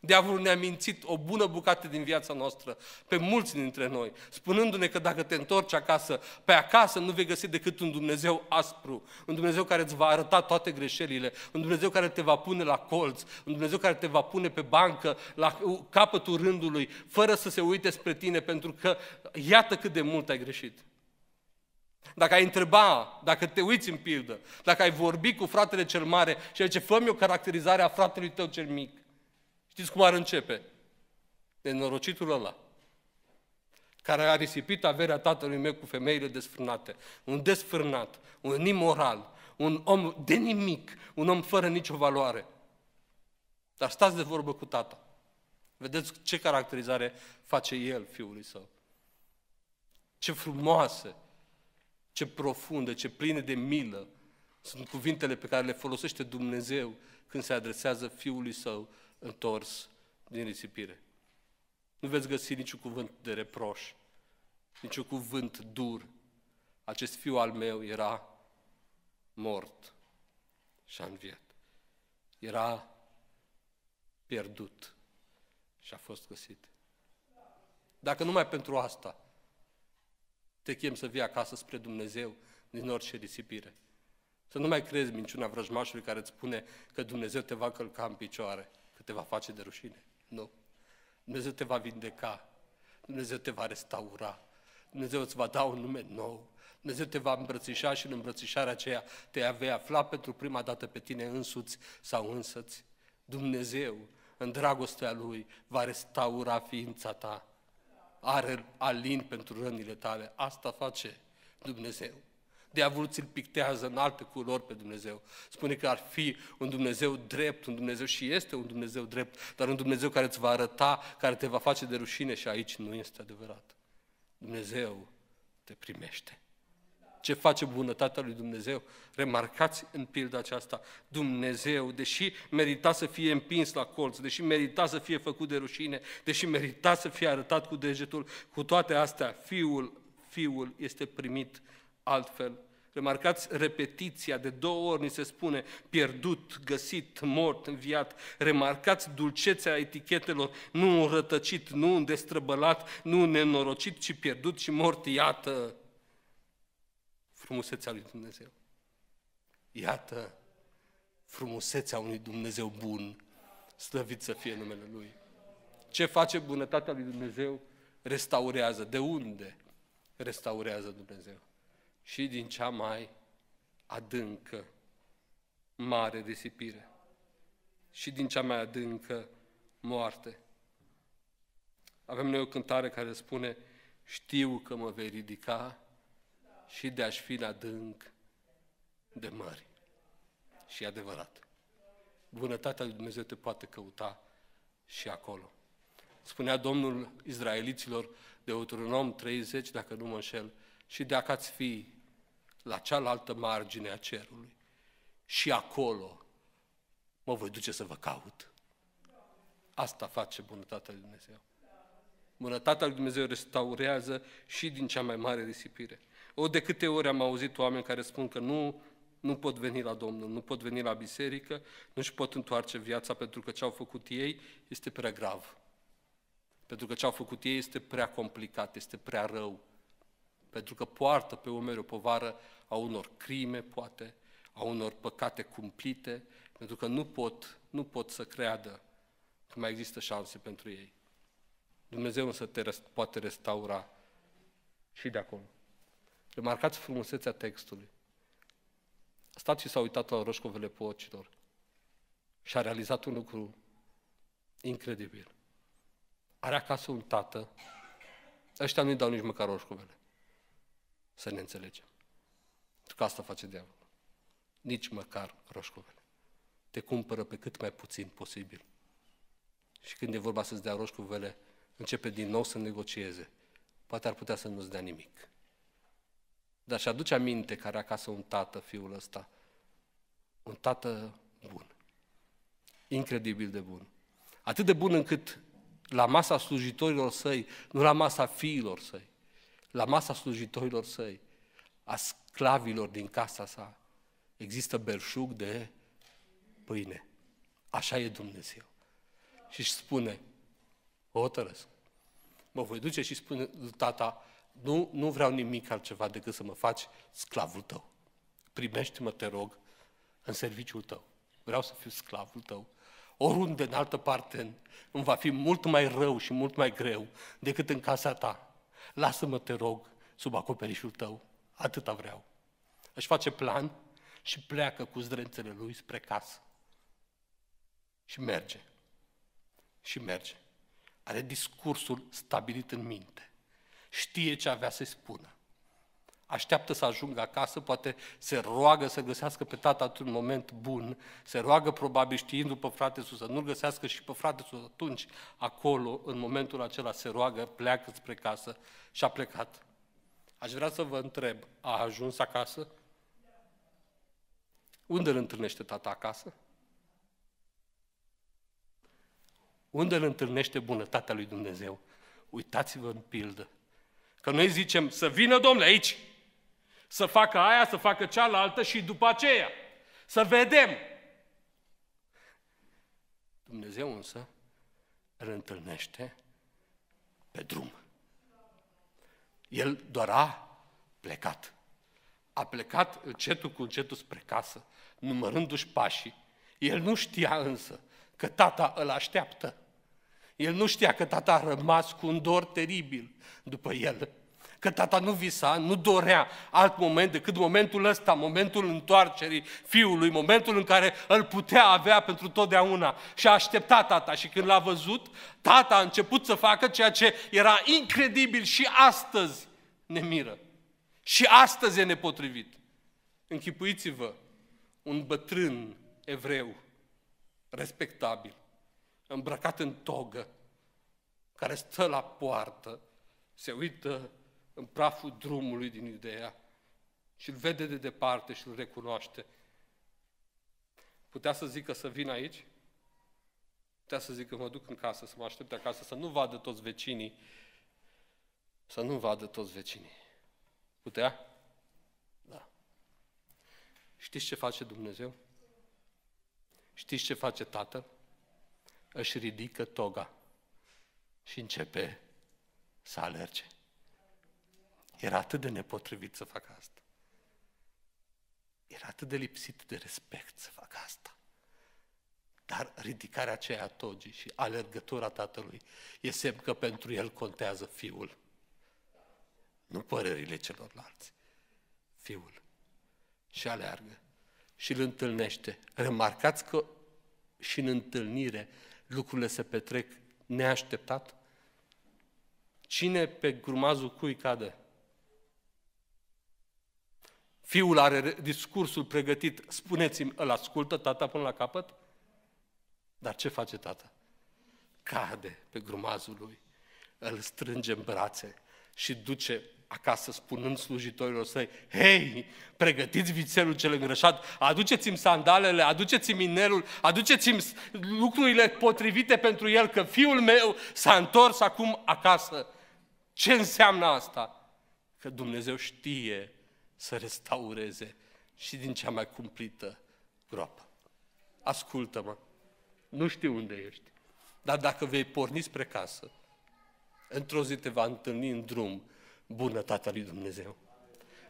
Diavolul ne-a mințit o bună bucată din viața noastră, pe mulți dintre noi, spunându-ne că dacă te întorci acasă, pe acasă nu vei găsi decât un Dumnezeu aspru, un Dumnezeu care îți va arăta toate greșelile, un Dumnezeu care te va pune la colț, un Dumnezeu care te va pune pe bancă, la capătul rândului, fără să se uite spre tine, pentru că iată cât de mult ai greșit. Dacă ai întreba, dacă te uiți în pildă, dacă ai vorbi cu fratele cel mare și ce fă o caracterizare a fratelui tău cel mic, știți cum ar începe? De norocitul ăla, care a risipit averea tatălui meu cu femeile desfrânate, un desfrânat, un imoral, un om de nimic, un om fără nicio valoare. Dar stați de vorbă cu tata. Vedeți ce caracterizare face el fiului său. Ce frumoase, ce profundă, ce plină de milă sunt cuvintele pe care le folosește Dumnezeu când se adresează Fiului Său întors din risipire. Nu veți găsi niciun cuvânt de reproș, niciun cuvânt dur. Acest fiu al meu era mort și a înviat. Era pierdut și a fost găsit. Dacă numai pentru asta te chem să vii acasă spre Dumnezeu din orice risipire. Să nu mai crezi minciuna vrăjmașului care îți spune că Dumnezeu te va călca în picioare, că te va face de rușine. Nu. Dumnezeu te va vindeca. Dumnezeu te va restaura. Dumnezeu îți va da un nume nou. Dumnezeu te va îmbrățișa și în îmbrățișarea aceea te vei afla pentru prima dată pe tine însuți sau însăți. Dumnezeu, în dragostea Lui, va restaura ființa ta are alin pentru rănile tale. Asta face Dumnezeu. Diavolul ți-l pictează în alte culori pe Dumnezeu. Spune că ar fi un Dumnezeu drept, un Dumnezeu și este un Dumnezeu drept, dar un Dumnezeu care îți va arăta, care te va face de rușine și aici nu este adevărat. Dumnezeu te primește ce face bunătatea lui Dumnezeu. Remarcați în pildă aceasta, Dumnezeu, deși merita să fie împins la colț, deși merita să fie făcut de rușine, deși merita să fie arătat cu degetul, cu toate astea, Fiul, Fiul este primit altfel Remarcați repetiția, de două ori ni se spune pierdut, găsit, mort, înviat. Remarcați dulcețea etichetelor, nu un rătăcit, nu un destrăbălat, nu un nenorocit, ci pierdut și mort, iată frumusețea lui Dumnezeu. Iată frumusețea unui Dumnezeu bun, slăvit să fie numele Lui. Ce face bunătatea lui Dumnezeu? Restaurează. De unde restaurează Dumnezeu? Și din cea mai adâncă, mare risipire. Și din cea mai adâncă moarte. Avem noi o cântare care spune, știu că mă vei ridica și de a-și fi la dânc de mări. Și adevărat. Bunătatea lui Dumnezeu te poate căuta și acolo. Spunea Domnul Izraeliților, Deuteronom 30, dacă nu mă înșel, și de ați fi la cealaltă margine a cerului. Și acolo mă voi duce să vă caut. Asta face bunătatea lui Dumnezeu. Bunătatea lui Dumnezeu restaurează și din cea mai mare risipire. O, de câte ori am auzit oameni care spun că nu, nu pot veni la Domnul, nu pot veni la biserică, nu-și pot întoarce viața pentru că ce-au făcut ei este prea grav. Pentru că ce-au făcut ei este prea complicat, este prea rău. Pentru că poartă pe umeri o povară a unor crime, poate, a unor păcate cumplite, pentru că nu pot, nu pot să creadă că mai există șanse pentru ei. Dumnezeu însă te poate restaura și de acolo. Remarcați frumusețea textului. A stat și s-a uitat la roșcovele pocilor și a realizat un lucru incredibil. Are acasă un tată, ăștia nu-i dau nici măcar roșcovele. Să ne înțelegem. Pentru că asta face diavolul. Nici măcar roșcovele. Te cumpără pe cât mai puțin posibil. Și când e vorba să-ți dea roșcovele, începe din nou să negocieze. Poate ar putea să nu-ți dea nimic. Dar și aduce aminte care are acasă un tată, fiul ăsta. Un tată bun. Incredibil de bun. Atât de bun încât la masa slujitorilor săi, nu la masa fiilor săi, la masa slujitorilor săi, a sclavilor din casa sa, există berșug de pâine. Așa e Dumnezeu. Și își spune, o hotărăsc. Mă voi duce și spune tata, nu, nu vreau nimic altceva decât să mă faci sclavul tău. Primește-mă, te rog, în serviciul tău. Vreau să fiu sclavul tău. Oriunde, în altă parte, îmi va fi mult mai rău și mult mai greu decât în casa ta. Lasă-mă, te rog, sub acoperișul tău. Atâta vreau. Își face plan și pleacă cu zdrențele lui spre casă. Și merge. Și merge. Are discursul stabilit în minte știe ce avea să-i spună. Așteaptă să ajungă acasă, poate se roagă să găsească pe tata într-un moment bun, se roagă probabil știind după frate să nu-l găsească și pe frate sus atunci, acolo, în momentul acela, se roagă, pleacă spre casă și a plecat. Aș vrea să vă întreb, a ajuns acasă? Unde îl întâlnește tata acasă? Unde îl întâlnește bunătatea lui Dumnezeu? Uitați-vă în pildă. Că noi zicem să vină Domnule aici, să facă aia, să facă cealaltă și după aceea să vedem. Dumnezeu însă îl întâlnește pe drum. El doar a plecat. A plecat încetul cu încetul spre casă, numărându-și pașii. El nu știa însă că tata îl așteaptă. El nu știa că tata a rămas cu un dor teribil după el. Că tata nu visa, nu dorea alt moment decât momentul ăsta, momentul întoarcerii fiului, momentul în care îl putea avea pentru totdeauna. Și a așteptat tata și când l-a văzut, tata a început să facă ceea ce era incredibil și astăzi ne miră. Și astăzi e nepotrivit. Închipuiți-vă un bătrân evreu, respectabil, îmbrăcat în togă, care stă la poartă, se uită în praful drumului din Iudeea și îl vede de departe și îl recunoaște. Putea să zică să vin aici? Putea să zică mă duc în casă, să mă aștept acasă, să nu vadă toți vecinii, să nu vadă toți vecinii. Putea? Da. Știți ce face Dumnezeu? Știți ce face Tatăl? Își ridică toga și începe să alerge. Era atât de nepotrivit să fac asta. Era atât de lipsit de respect să fac asta. Dar ridicarea aceea a togii și alergătura tatălui e semn că pentru el contează fiul. Nu părerile celorlalți. Fiul. Și aleargă. Și îl întâlnește. Remarcați că și în întâlnire lucrurile se petrec neașteptat? Cine pe grumazul cui cade? Fiul are discursul pregătit, spuneți-mi, îl ascultă tata până la capăt? Dar ce face tata? Cade pe grumazul lui, îl strânge în brațe și duce acasă spunând slujitorilor săi, hei, pregătiți vițelul cel îngrășat, aduceți-mi sandalele, aduceți-mi inelul, aduceți-mi lucrurile potrivite pentru el, că fiul meu s-a întors acum acasă. Ce înseamnă asta? Că Dumnezeu știe să restaureze și din cea mai cumplită groapă. Ascultă-mă, nu știu unde ești, dar dacă vei porni spre casă, într-o zi te va întâlni în drum bunătatea lui Dumnezeu.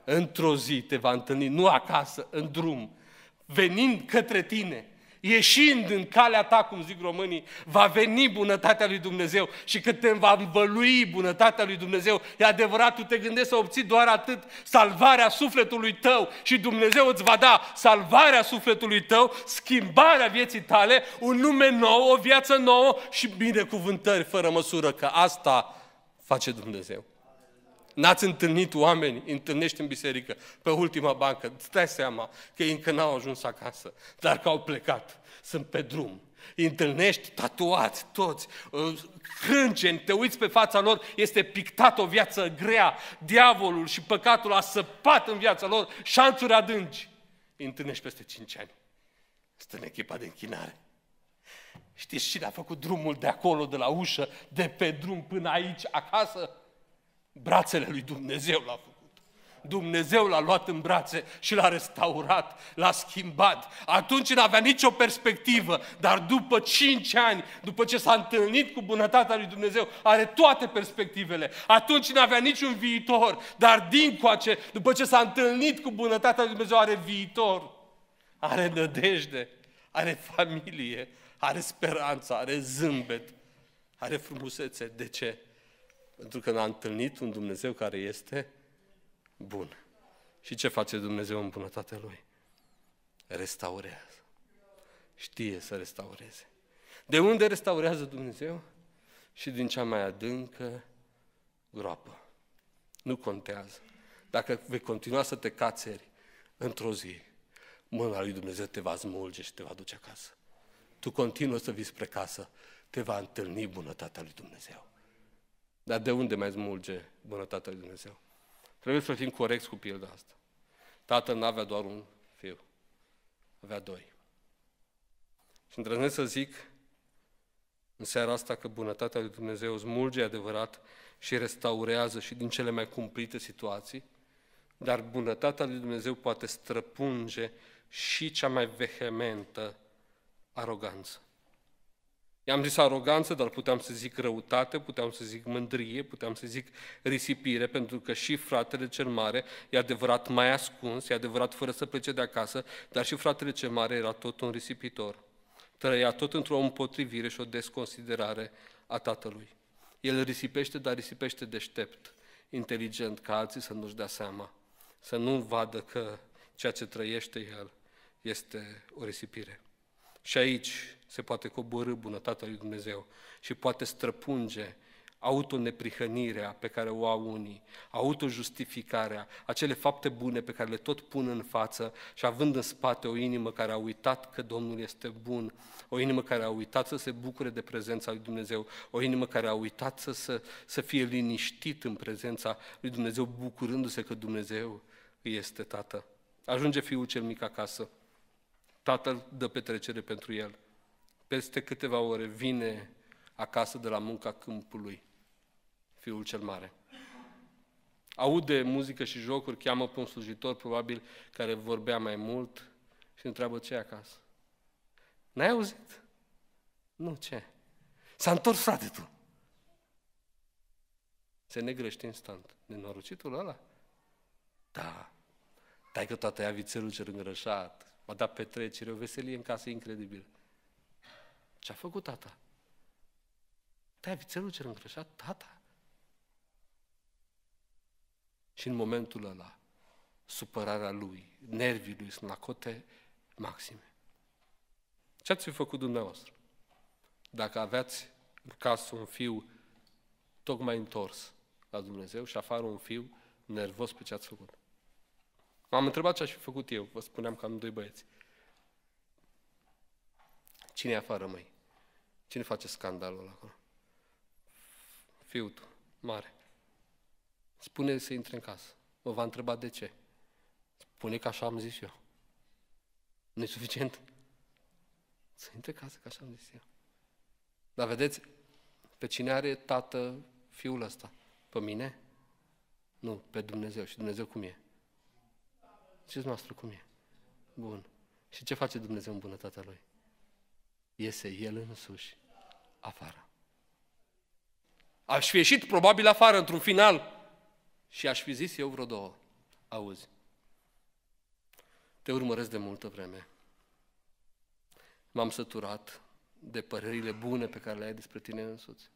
Într-o zi te va întâlni, nu acasă, în drum, venind către tine, Ieșind în calea ta, cum zic românii, va veni bunătatea lui Dumnezeu și cât te va învălui bunătatea lui Dumnezeu, e adevărat, tu te gândești să obții doar atât salvarea sufletului tău și Dumnezeu îți va da salvarea sufletului tău, schimbarea vieții tale, un nume nou, o viață nouă și binecuvântări fără măsură, că asta face Dumnezeu. N-ați întâlnit oameni, întâlnești în biserică, pe ultima bancă, îți dai seama că ei încă n-au ajuns acasă, dar că au plecat, sunt pe drum. Îi întâlnești tatuați toți, uh, crânceni, te uiți pe fața lor, este pictat o viață grea, diavolul și păcatul a săpat în viața lor șanțuri adânci. Îi întâlnești peste cinci ani. Stă în echipa de închinare. Știți cine a făcut drumul de acolo, de la ușă, de pe drum până aici, acasă? Brațele lui Dumnezeu l-a făcut. Dumnezeu l-a luat în brațe și l-a restaurat, l-a schimbat. Atunci nu avea nicio perspectivă, dar după cinci ani, după ce s-a întâlnit cu bunătatea lui Dumnezeu, are toate perspectivele. Atunci nu avea niciun viitor, dar din coace, după ce s-a întâlnit cu bunătatea lui Dumnezeu, are viitor, are nădejde, are familie, are speranță, are zâmbet, are frumusețe. De ce? Pentru că n-a întâlnit un Dumnezeu care este bun. Și ce face Dumnezeu în bunătatea Lui? Restaurează. Știe să restaureze. De unde restaurează Dumnezeu? Și din cea mai adâncă groapă. Nu contează. Dacă vei continua să te cațeri într-o zi, mâna lui Dumnezeu te va smulge și te va duce acasă. Tu continuă să vii spre casă, te va întâlni bunătatea lui Dumnezeu. Dar de unde mai smulge bunătatea lui Dumnezeu? Trebuie să fim corecți cu pilda asta. Tatăl nu avea doar un fiu, avea doi. Și îndrăznesc să zic în seara asta că bunătatea lui Dumnezeu smulge adevărat și restaurează și din cele mai cumplite situații, dar bunătatea lui Dumnezeu poate străpunge și cea mai vehementă aroganță. I-am zis aroganță, dar puteam să zic răutate, puteam să zic mândrie, puteam să zic risipire, pentru că și fratele cel mare e adevărat mai ascuns, e adevărat fără să plece de acasă, dar și fratele cel mare era tot un risipitor. Trăia tot într-o împotrivire și o desconsiderare a tatălui. El risipește, dar risipește deștept, inteligent, ca alții să nu-și dea seama, să nu vadă că ceea ce trăiește el este o risipire. Și aici se poate coborâ bunătatea lui Dumnezeu și poate străpunge autoneprihănirea pe care o au unii, autojustificarea, acele fapte bune pe care le tot pun în față și având în spate o inimă care a uitat că Domnul este bun, o inimă care a uitat să se bucure de prezența lui Dumnezeu, o inimă care a uitat să, să, să fie liniștit în prezența lui Dumnezeu, bucurându-se că Dumnezeu este Tată. Ajunge Fiul cel mic acasă. Tatăl dă petrecere pentru el. Peste câteva ore vine acasă de la munca câmpului, fiul cel mare. Aude muzică și jocuri, cheamă pe un slujitor, probabil, care vorbea mai mult și întreabă ce e acasă. N-ai auzit? Nu, ce? S-a întors frate tu. Se negrește instant. Nenorocitul ăla? Da. Dai că toată ea vițelul cel îngrășat, o dat petrecere, o veselie în casă incredibilă. Ce-a făcut tata? Tăia vițelul cel încreșat, tata. Și în momentul ăla, supărarea lui, nervii lui sunt la cote maxime. Ce ați fi făcut dumneavoastră? Dacă aveați în casă un fiu tocmai întors la Dumnezeu și afară un fiu nervos pe ce ați făcut. M-am întrebat ce aș fi făcut eu. Vă spuneam că am doi băieți. Cine e afară, măi? Cine face scandalul ăla acolo? Fiul tu, mare. Spune să intre în casă. Mă va întreba de ce. Spune că așa am zis eu. nu e suficient? Să intre în casă, că așa am zis eu. Dar vedeți, pe cine are tată fiul ăsta? Pe mine? Nu, pe Dumnezeu. Și Dumnezeu cum e? Știți noastră cum e? Bun. Și ce face Dumnezeu în bunătatea Lui? Iese El însuși afară. Aș fi ieșit probabil afară într-un final și aș fi zis eu vreo două. Auzi, te urmăresc de multă vreme. M-am săturat de părerile bune pe care le ai despre tine însuți.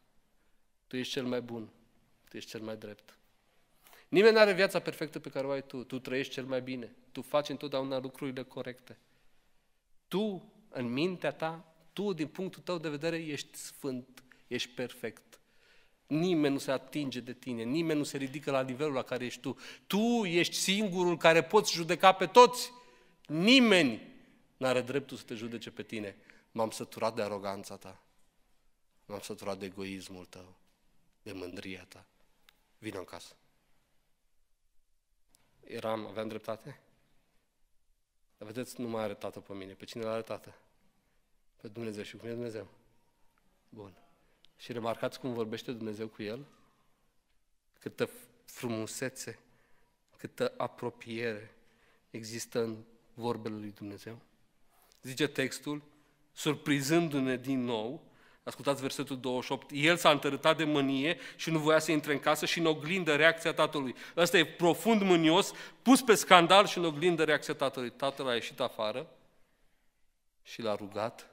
Tu ești cel mai bun, tu ești cel mai drept, Nimeni nu are viața perfectă pe care o ai tu. Tu trăiești cel mai bine. Tu faci întotdeauna lucrurile corecte. Tu, în mintea ta, tu, din punctul tău de vedere, ești sfânt, ești perfect. Nimeni nu se atinge de tine, nimeni nu se ridică la nivelul la care ești tu. Tu ești singurul care poți judeca pe toți. Nimeni nu are dreptul să te judece pe tine. M-am săturat de aroganța ta. M-am săturat de egoismul tău, de mândria ta. Vino în casă eram, aveam dreptate? Dar vedeți, nu mai are tată pe mine. Pe cine l-are tată? Pe Dumnezeu. Și cum e Dumnezeu? Bun. Și remarcați cum vorbește Dumnezeu cu el? Câtă frumusețe, câtă apropiere există în vorbele lui Dumnezeu. Zice textul, surprizându-ne din nou, Ascultați versetul 28. El s-a întărâtat de mânie și nu voia să intre în casă și în oglindă reacția tatălui. Ăsta e profund mânios, pus pe scandal și în oglindă reacția tatălui. Tatăl a ieșit afară și l-a rugat,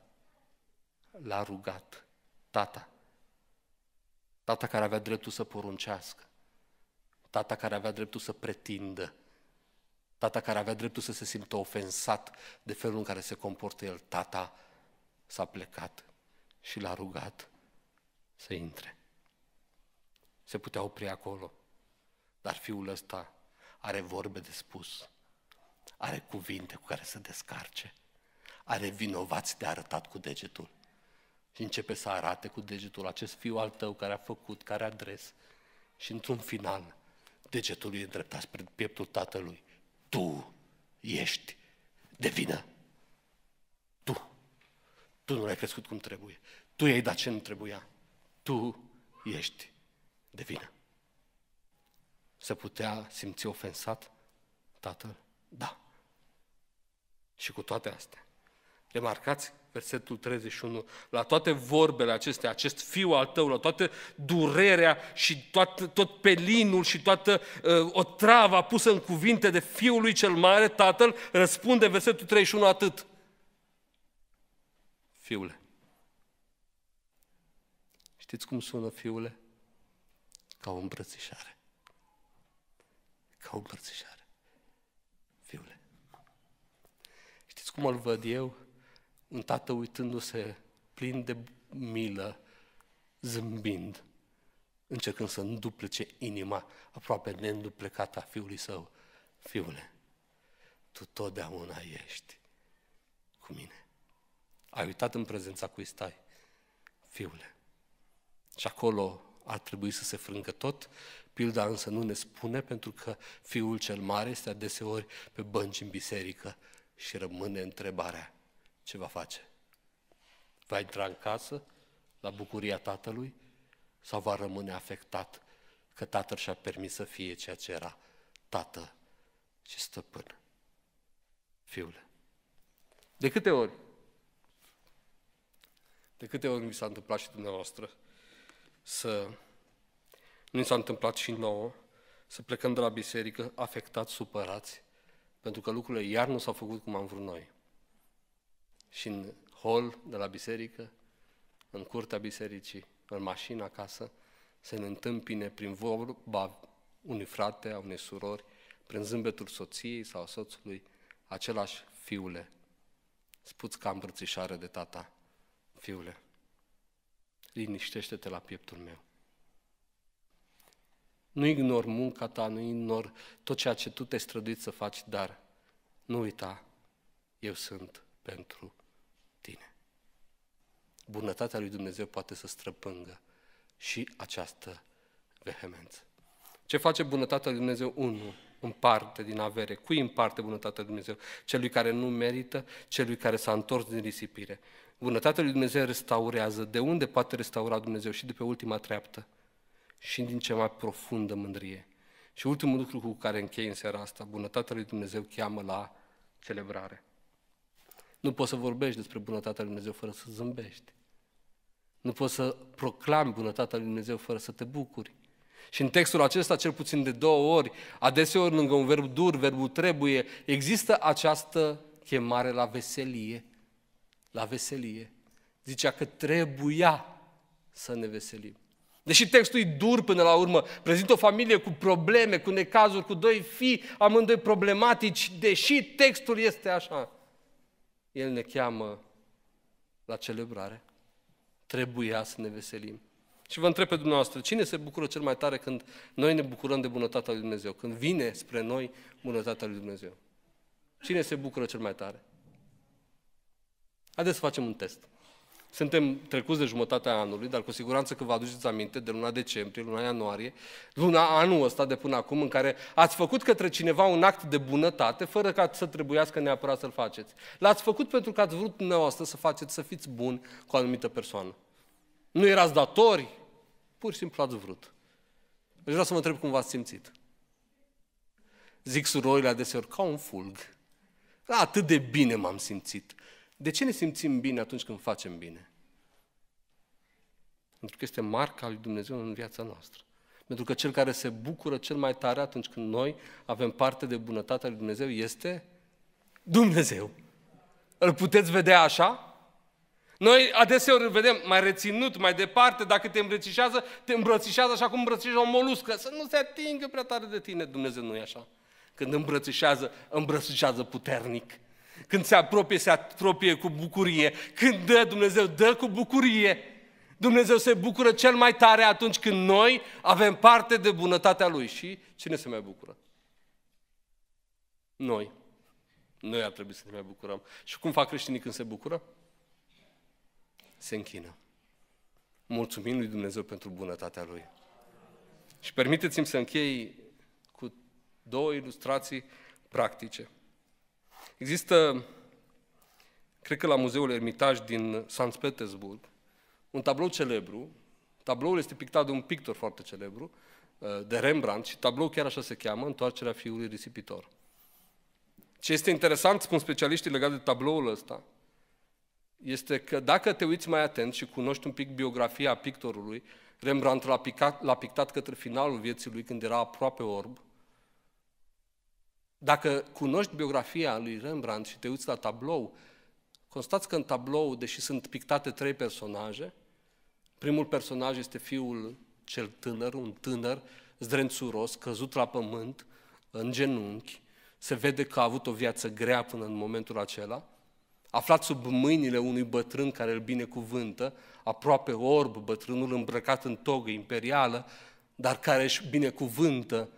l-a rugat tata. Tata care avea dreptul să poruncească. Tata care avea dreptul să pretindă. Tata care avea dreptul să se simtă ofensat de felul în care se comportă el. Tata s-a plecat și l-a rugat să intre. Se putea opri acolo, dar fiul ăsta are vorbe de spus, are cuvinte cu care să descarce, are vinovați de arătat cu degetul. Și începe să arate cu degetul acest fiu al tău care a făcut, care a adres. Și într-un final, degetul lui îndreptat spre pieptul tatălui. Tu ești de vină. Tu nu l-ai crescut cum trebuie. Tu i-ai dat ce nu trebuia. Tu ești de vină. Se putea simți ofensat tatăl? Da. Și cu toate astea. Remarcați versetul 31, la toate vorbele acestea, acest fiu al tău, la toată durerea și tot, tot pelinul și toată uh, o travă pusă în cuvinte de fiul lui cel mare, tatăl răspunde versetul 31 atât fiule. Știți cum sună fiule? Ca o îmbrățișare. Ca o îmbrățișare. Fiule. Știți cum îl văd eu? Un tată uitându-se plin de milă, zâmbind, încercând să înduplece inima aproape neînduplecată a fiului său. Fiule, tu totdeauna ești cu mine. Ai uitat în prezența cui stai, fiule. Și acolo ar trebui să se frângă tot, pilda însă nu ne spune pentru că fiul cel mare este adeseori pe bănci în biserică și rămâne întrebarea ce va face. Va intra în casă la bucuria tatălui sau va rămâne afectat că tatăl și-a permis să fie ceea ce era tată și stăpân? Fiule, de câte ori de câte ori mi s-a întâmplat și dumneavoastră să... Nu s-a întâmplat și nouă să plecăm de la biserică afectați, supărați, pentru că lucrurile iar nu s-au făcut cum am vrut noi. Și în hol de la biserică, în curtea bisericii, în mașină acasă, se ne întâmpine prin vorba unui frate, a unei surori, prin zâmbetul soției sau soțului, același fiule, spuți ca îmbrățișare de tata fiule, liniștește-te la pieptul meu. Nu ignor munca ta, nu ignor tot ceea ce tu te străduit să faci, dar nu uita, eu sunt pentru tine. Bunătatea lui Dumnezeu poate să străpângă și această vehemență. Ce face bunătatea lui Dumnezeu? Unu, împarte din avere. Cui împarte bunătatea lui Dumnezeu? Celui care nu merită, celui care s-a întors din risipire. Bunătatea lui Dumnezeu restaurează. De unde poate restaura Dumnezeu? Și de pe ultima treaptă. Și din cea mai profundă mândrie. Și ultimul lucru cu care închei în seara asta, bunătatea lui Dumnezeu cheamă la celebrare. Nu poți să vorbești despre bunătatea lui Dumnezeu fără să zâmbești. Nu poți să proclami bunătatea lui Dumnezeu fără să te bucuri. Și în textul acesta, cel puțin de două ori, adeseori lângă un verb dur, verbul trebuie, există această chemare la veselie la veselie. Zicea că trebuia să ne veselim. Deși textul e dur până la urmă, prezintă o familie cu probleme, cu necazuri, cu doi fii, amândoi problematici, deși textul este așa, el ne cheamă la celebrare. Trebuia să ne veselim. Și vă întreb pe dumneavoastră, cine se bucură cel mai tare când noi ne bucurăm de bunătatea lui Dumnezeu? Când vine spre noi bunătatea lui Dumnezeu? Cine se bucură cel mai tare? Haideți să facem un test. Suntem trecuți de jumătatea anului, dar cu siguranță că vă aduceți aminte de luna decembrie, luna ianuarie, luna anul ăsta de până acum, în care ați făcut către cineva un act de bunătate, fără ca să trebuiască neapărat să-l faceți. L-ați făcut pentru că ați vrut dumneavoastră să faceți, să fiți bun cu o anumită persoană. Nu erați datori, pur și simplu ați vrut. Aș deci vrea să mă întreb cum v-ați simțit. Zic surorile adeseori ca un fulg. Atât de bine m-am simțit. De ce ne simțim bine atunci când facem bine? Pentru că este marca lui Dumnezeu în viața noastră. Pentru că cel care se bucură cel mai tare atunci când noi avem parte de bunătatea lui Dumnezeu este Dumnezeu. Îl puteți vedea așa? Noi adeseori îl vedem mai reținut, mai departe, dacă te îmbrățișează, te îmbrățișează așa cum îmbrățișează o moluscă, să nu se atingă prea tare de tine. Dumnezeu nu e așa. Când îmbrățișează, îmbrățișează puternic. Când se apropie, se apropie cu bucurie. Când dă, Dumnezeu dă cu bucurie. Dumnezeu se bucură cel mai tare atunci când noi avem parte de bunătatea Lui. Și cine se mai bucură? Noi. Noi ar trebui să ne mai bucurăm. Și cum fac creștinii când se bucură? Se închină. Mulțumim lui Dumnezeu pentru bunătatea Lui. Și permiteți-mi să închei cu două ilustrații practice. Există, cred că la Muzeul Ermitaj din Sankt Petersburg, un tablou celebru, tabloul este pictat de un pictor foarte celebru, uh, de Rembrandt, și tabloul chiar așa se cheamă, Întoarcerea fiului risipitor. Ce este interesant, spun specialiștii legat de tabloul ăsta, este că dacă te uiți mai atent și cunoști un pic biografia pictorului, Rembrandt l-a, pictat l-a pictat către finalul vieții lui când era aproape orb, dacă cunoști biografia lui Rembrandt și te uiți la tablou, constați că în tablou, deși sunt pictate trei personaje, primul personaj este fiul cel tânăr, un tânăr zdrențuros, căzut la pământ, în genunchi, se vede că a avut o viață grea până în momentul acela, aflat sub mâinile unui bătrân care îl binecuvântă, aproape orb, bătrânul îmbrăcat în togă imperială, dar care își binecuvântă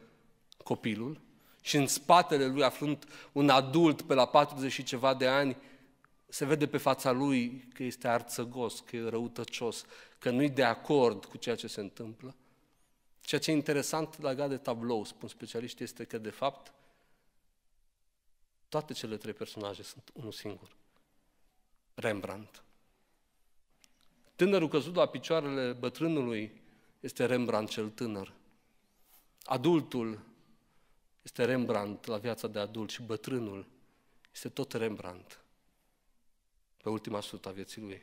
copilul, și în spatele lui, aflând un adult pe la 40 și ceva de ani, se vede pe fața lui că este arțăgos, că e răutăcios, că nu-i de acord cu ceea ce se întâmplă. Ceea ce e interesant legat de tablou, spun specialiștii, este că, de fapt, toate cele trei personaje sunt unul singur. Rembrandt. Tânărul căzut la picioarele bătrânului este Rembrandt cel tânăr. Adultul este Rembrandt la viața de adult și bătrânul este tot Rembrandt pe ultima sută a vieții lui.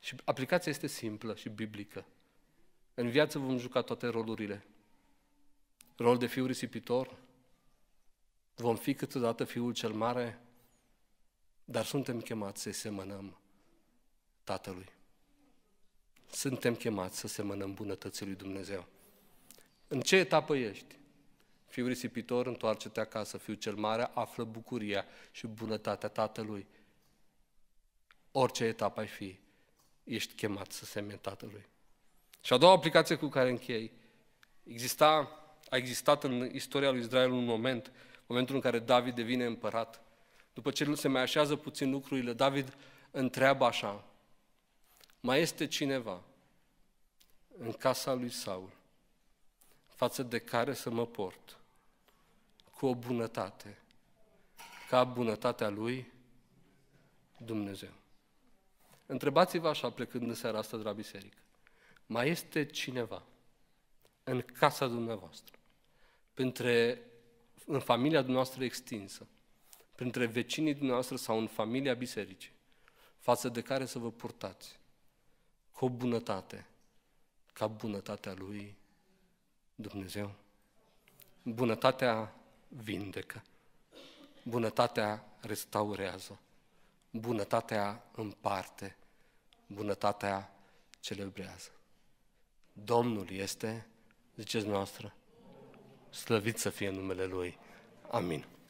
Și aplicația este simplă și biblică. În viață vom juca toate rolurile. Rol de fiu risipitor, vom fi câteodată fiul cel mare, dar suntem chemați să-i semănăm Tatălui. Suntem chemați să semănăm bunătății lui Dumnezeu. În ce etapă ești? Fiu risipitor, întoarce-te acasă. Fiul cel mare află bucuria și bunătatea tatălui. Orice etapă ai fi, ești chemat să semeni tatălui. Și a doua aplicație cu care închei, exista, a existat în istoria lui Israel un moment, momentul în care David devine împărat. După ce nu se mai așează puțin lucrurile, David întreabă așa, mai este cineva în casa lui Saul față de care să mă port cu o bunătate, ca bunătatea lui Dumnezeu. Întrebați-vă așa plecând în seara asta de la biserică. Mai este cineva în casa dumneavoastră, printre, în familia dumneavoastră extinsă, printre vecinii dumneavoastră sau în familia bisericii, față de care să vă purtați cu o bunătate, ca bunătatea lui Dumnezeu. Bunătatea vindecă. Bunătatea restaurează. Bunătatea împarte. Bunătatea celebrează. Domnul este, ziceți noastră, slăvit să fie numele Lui. Amin.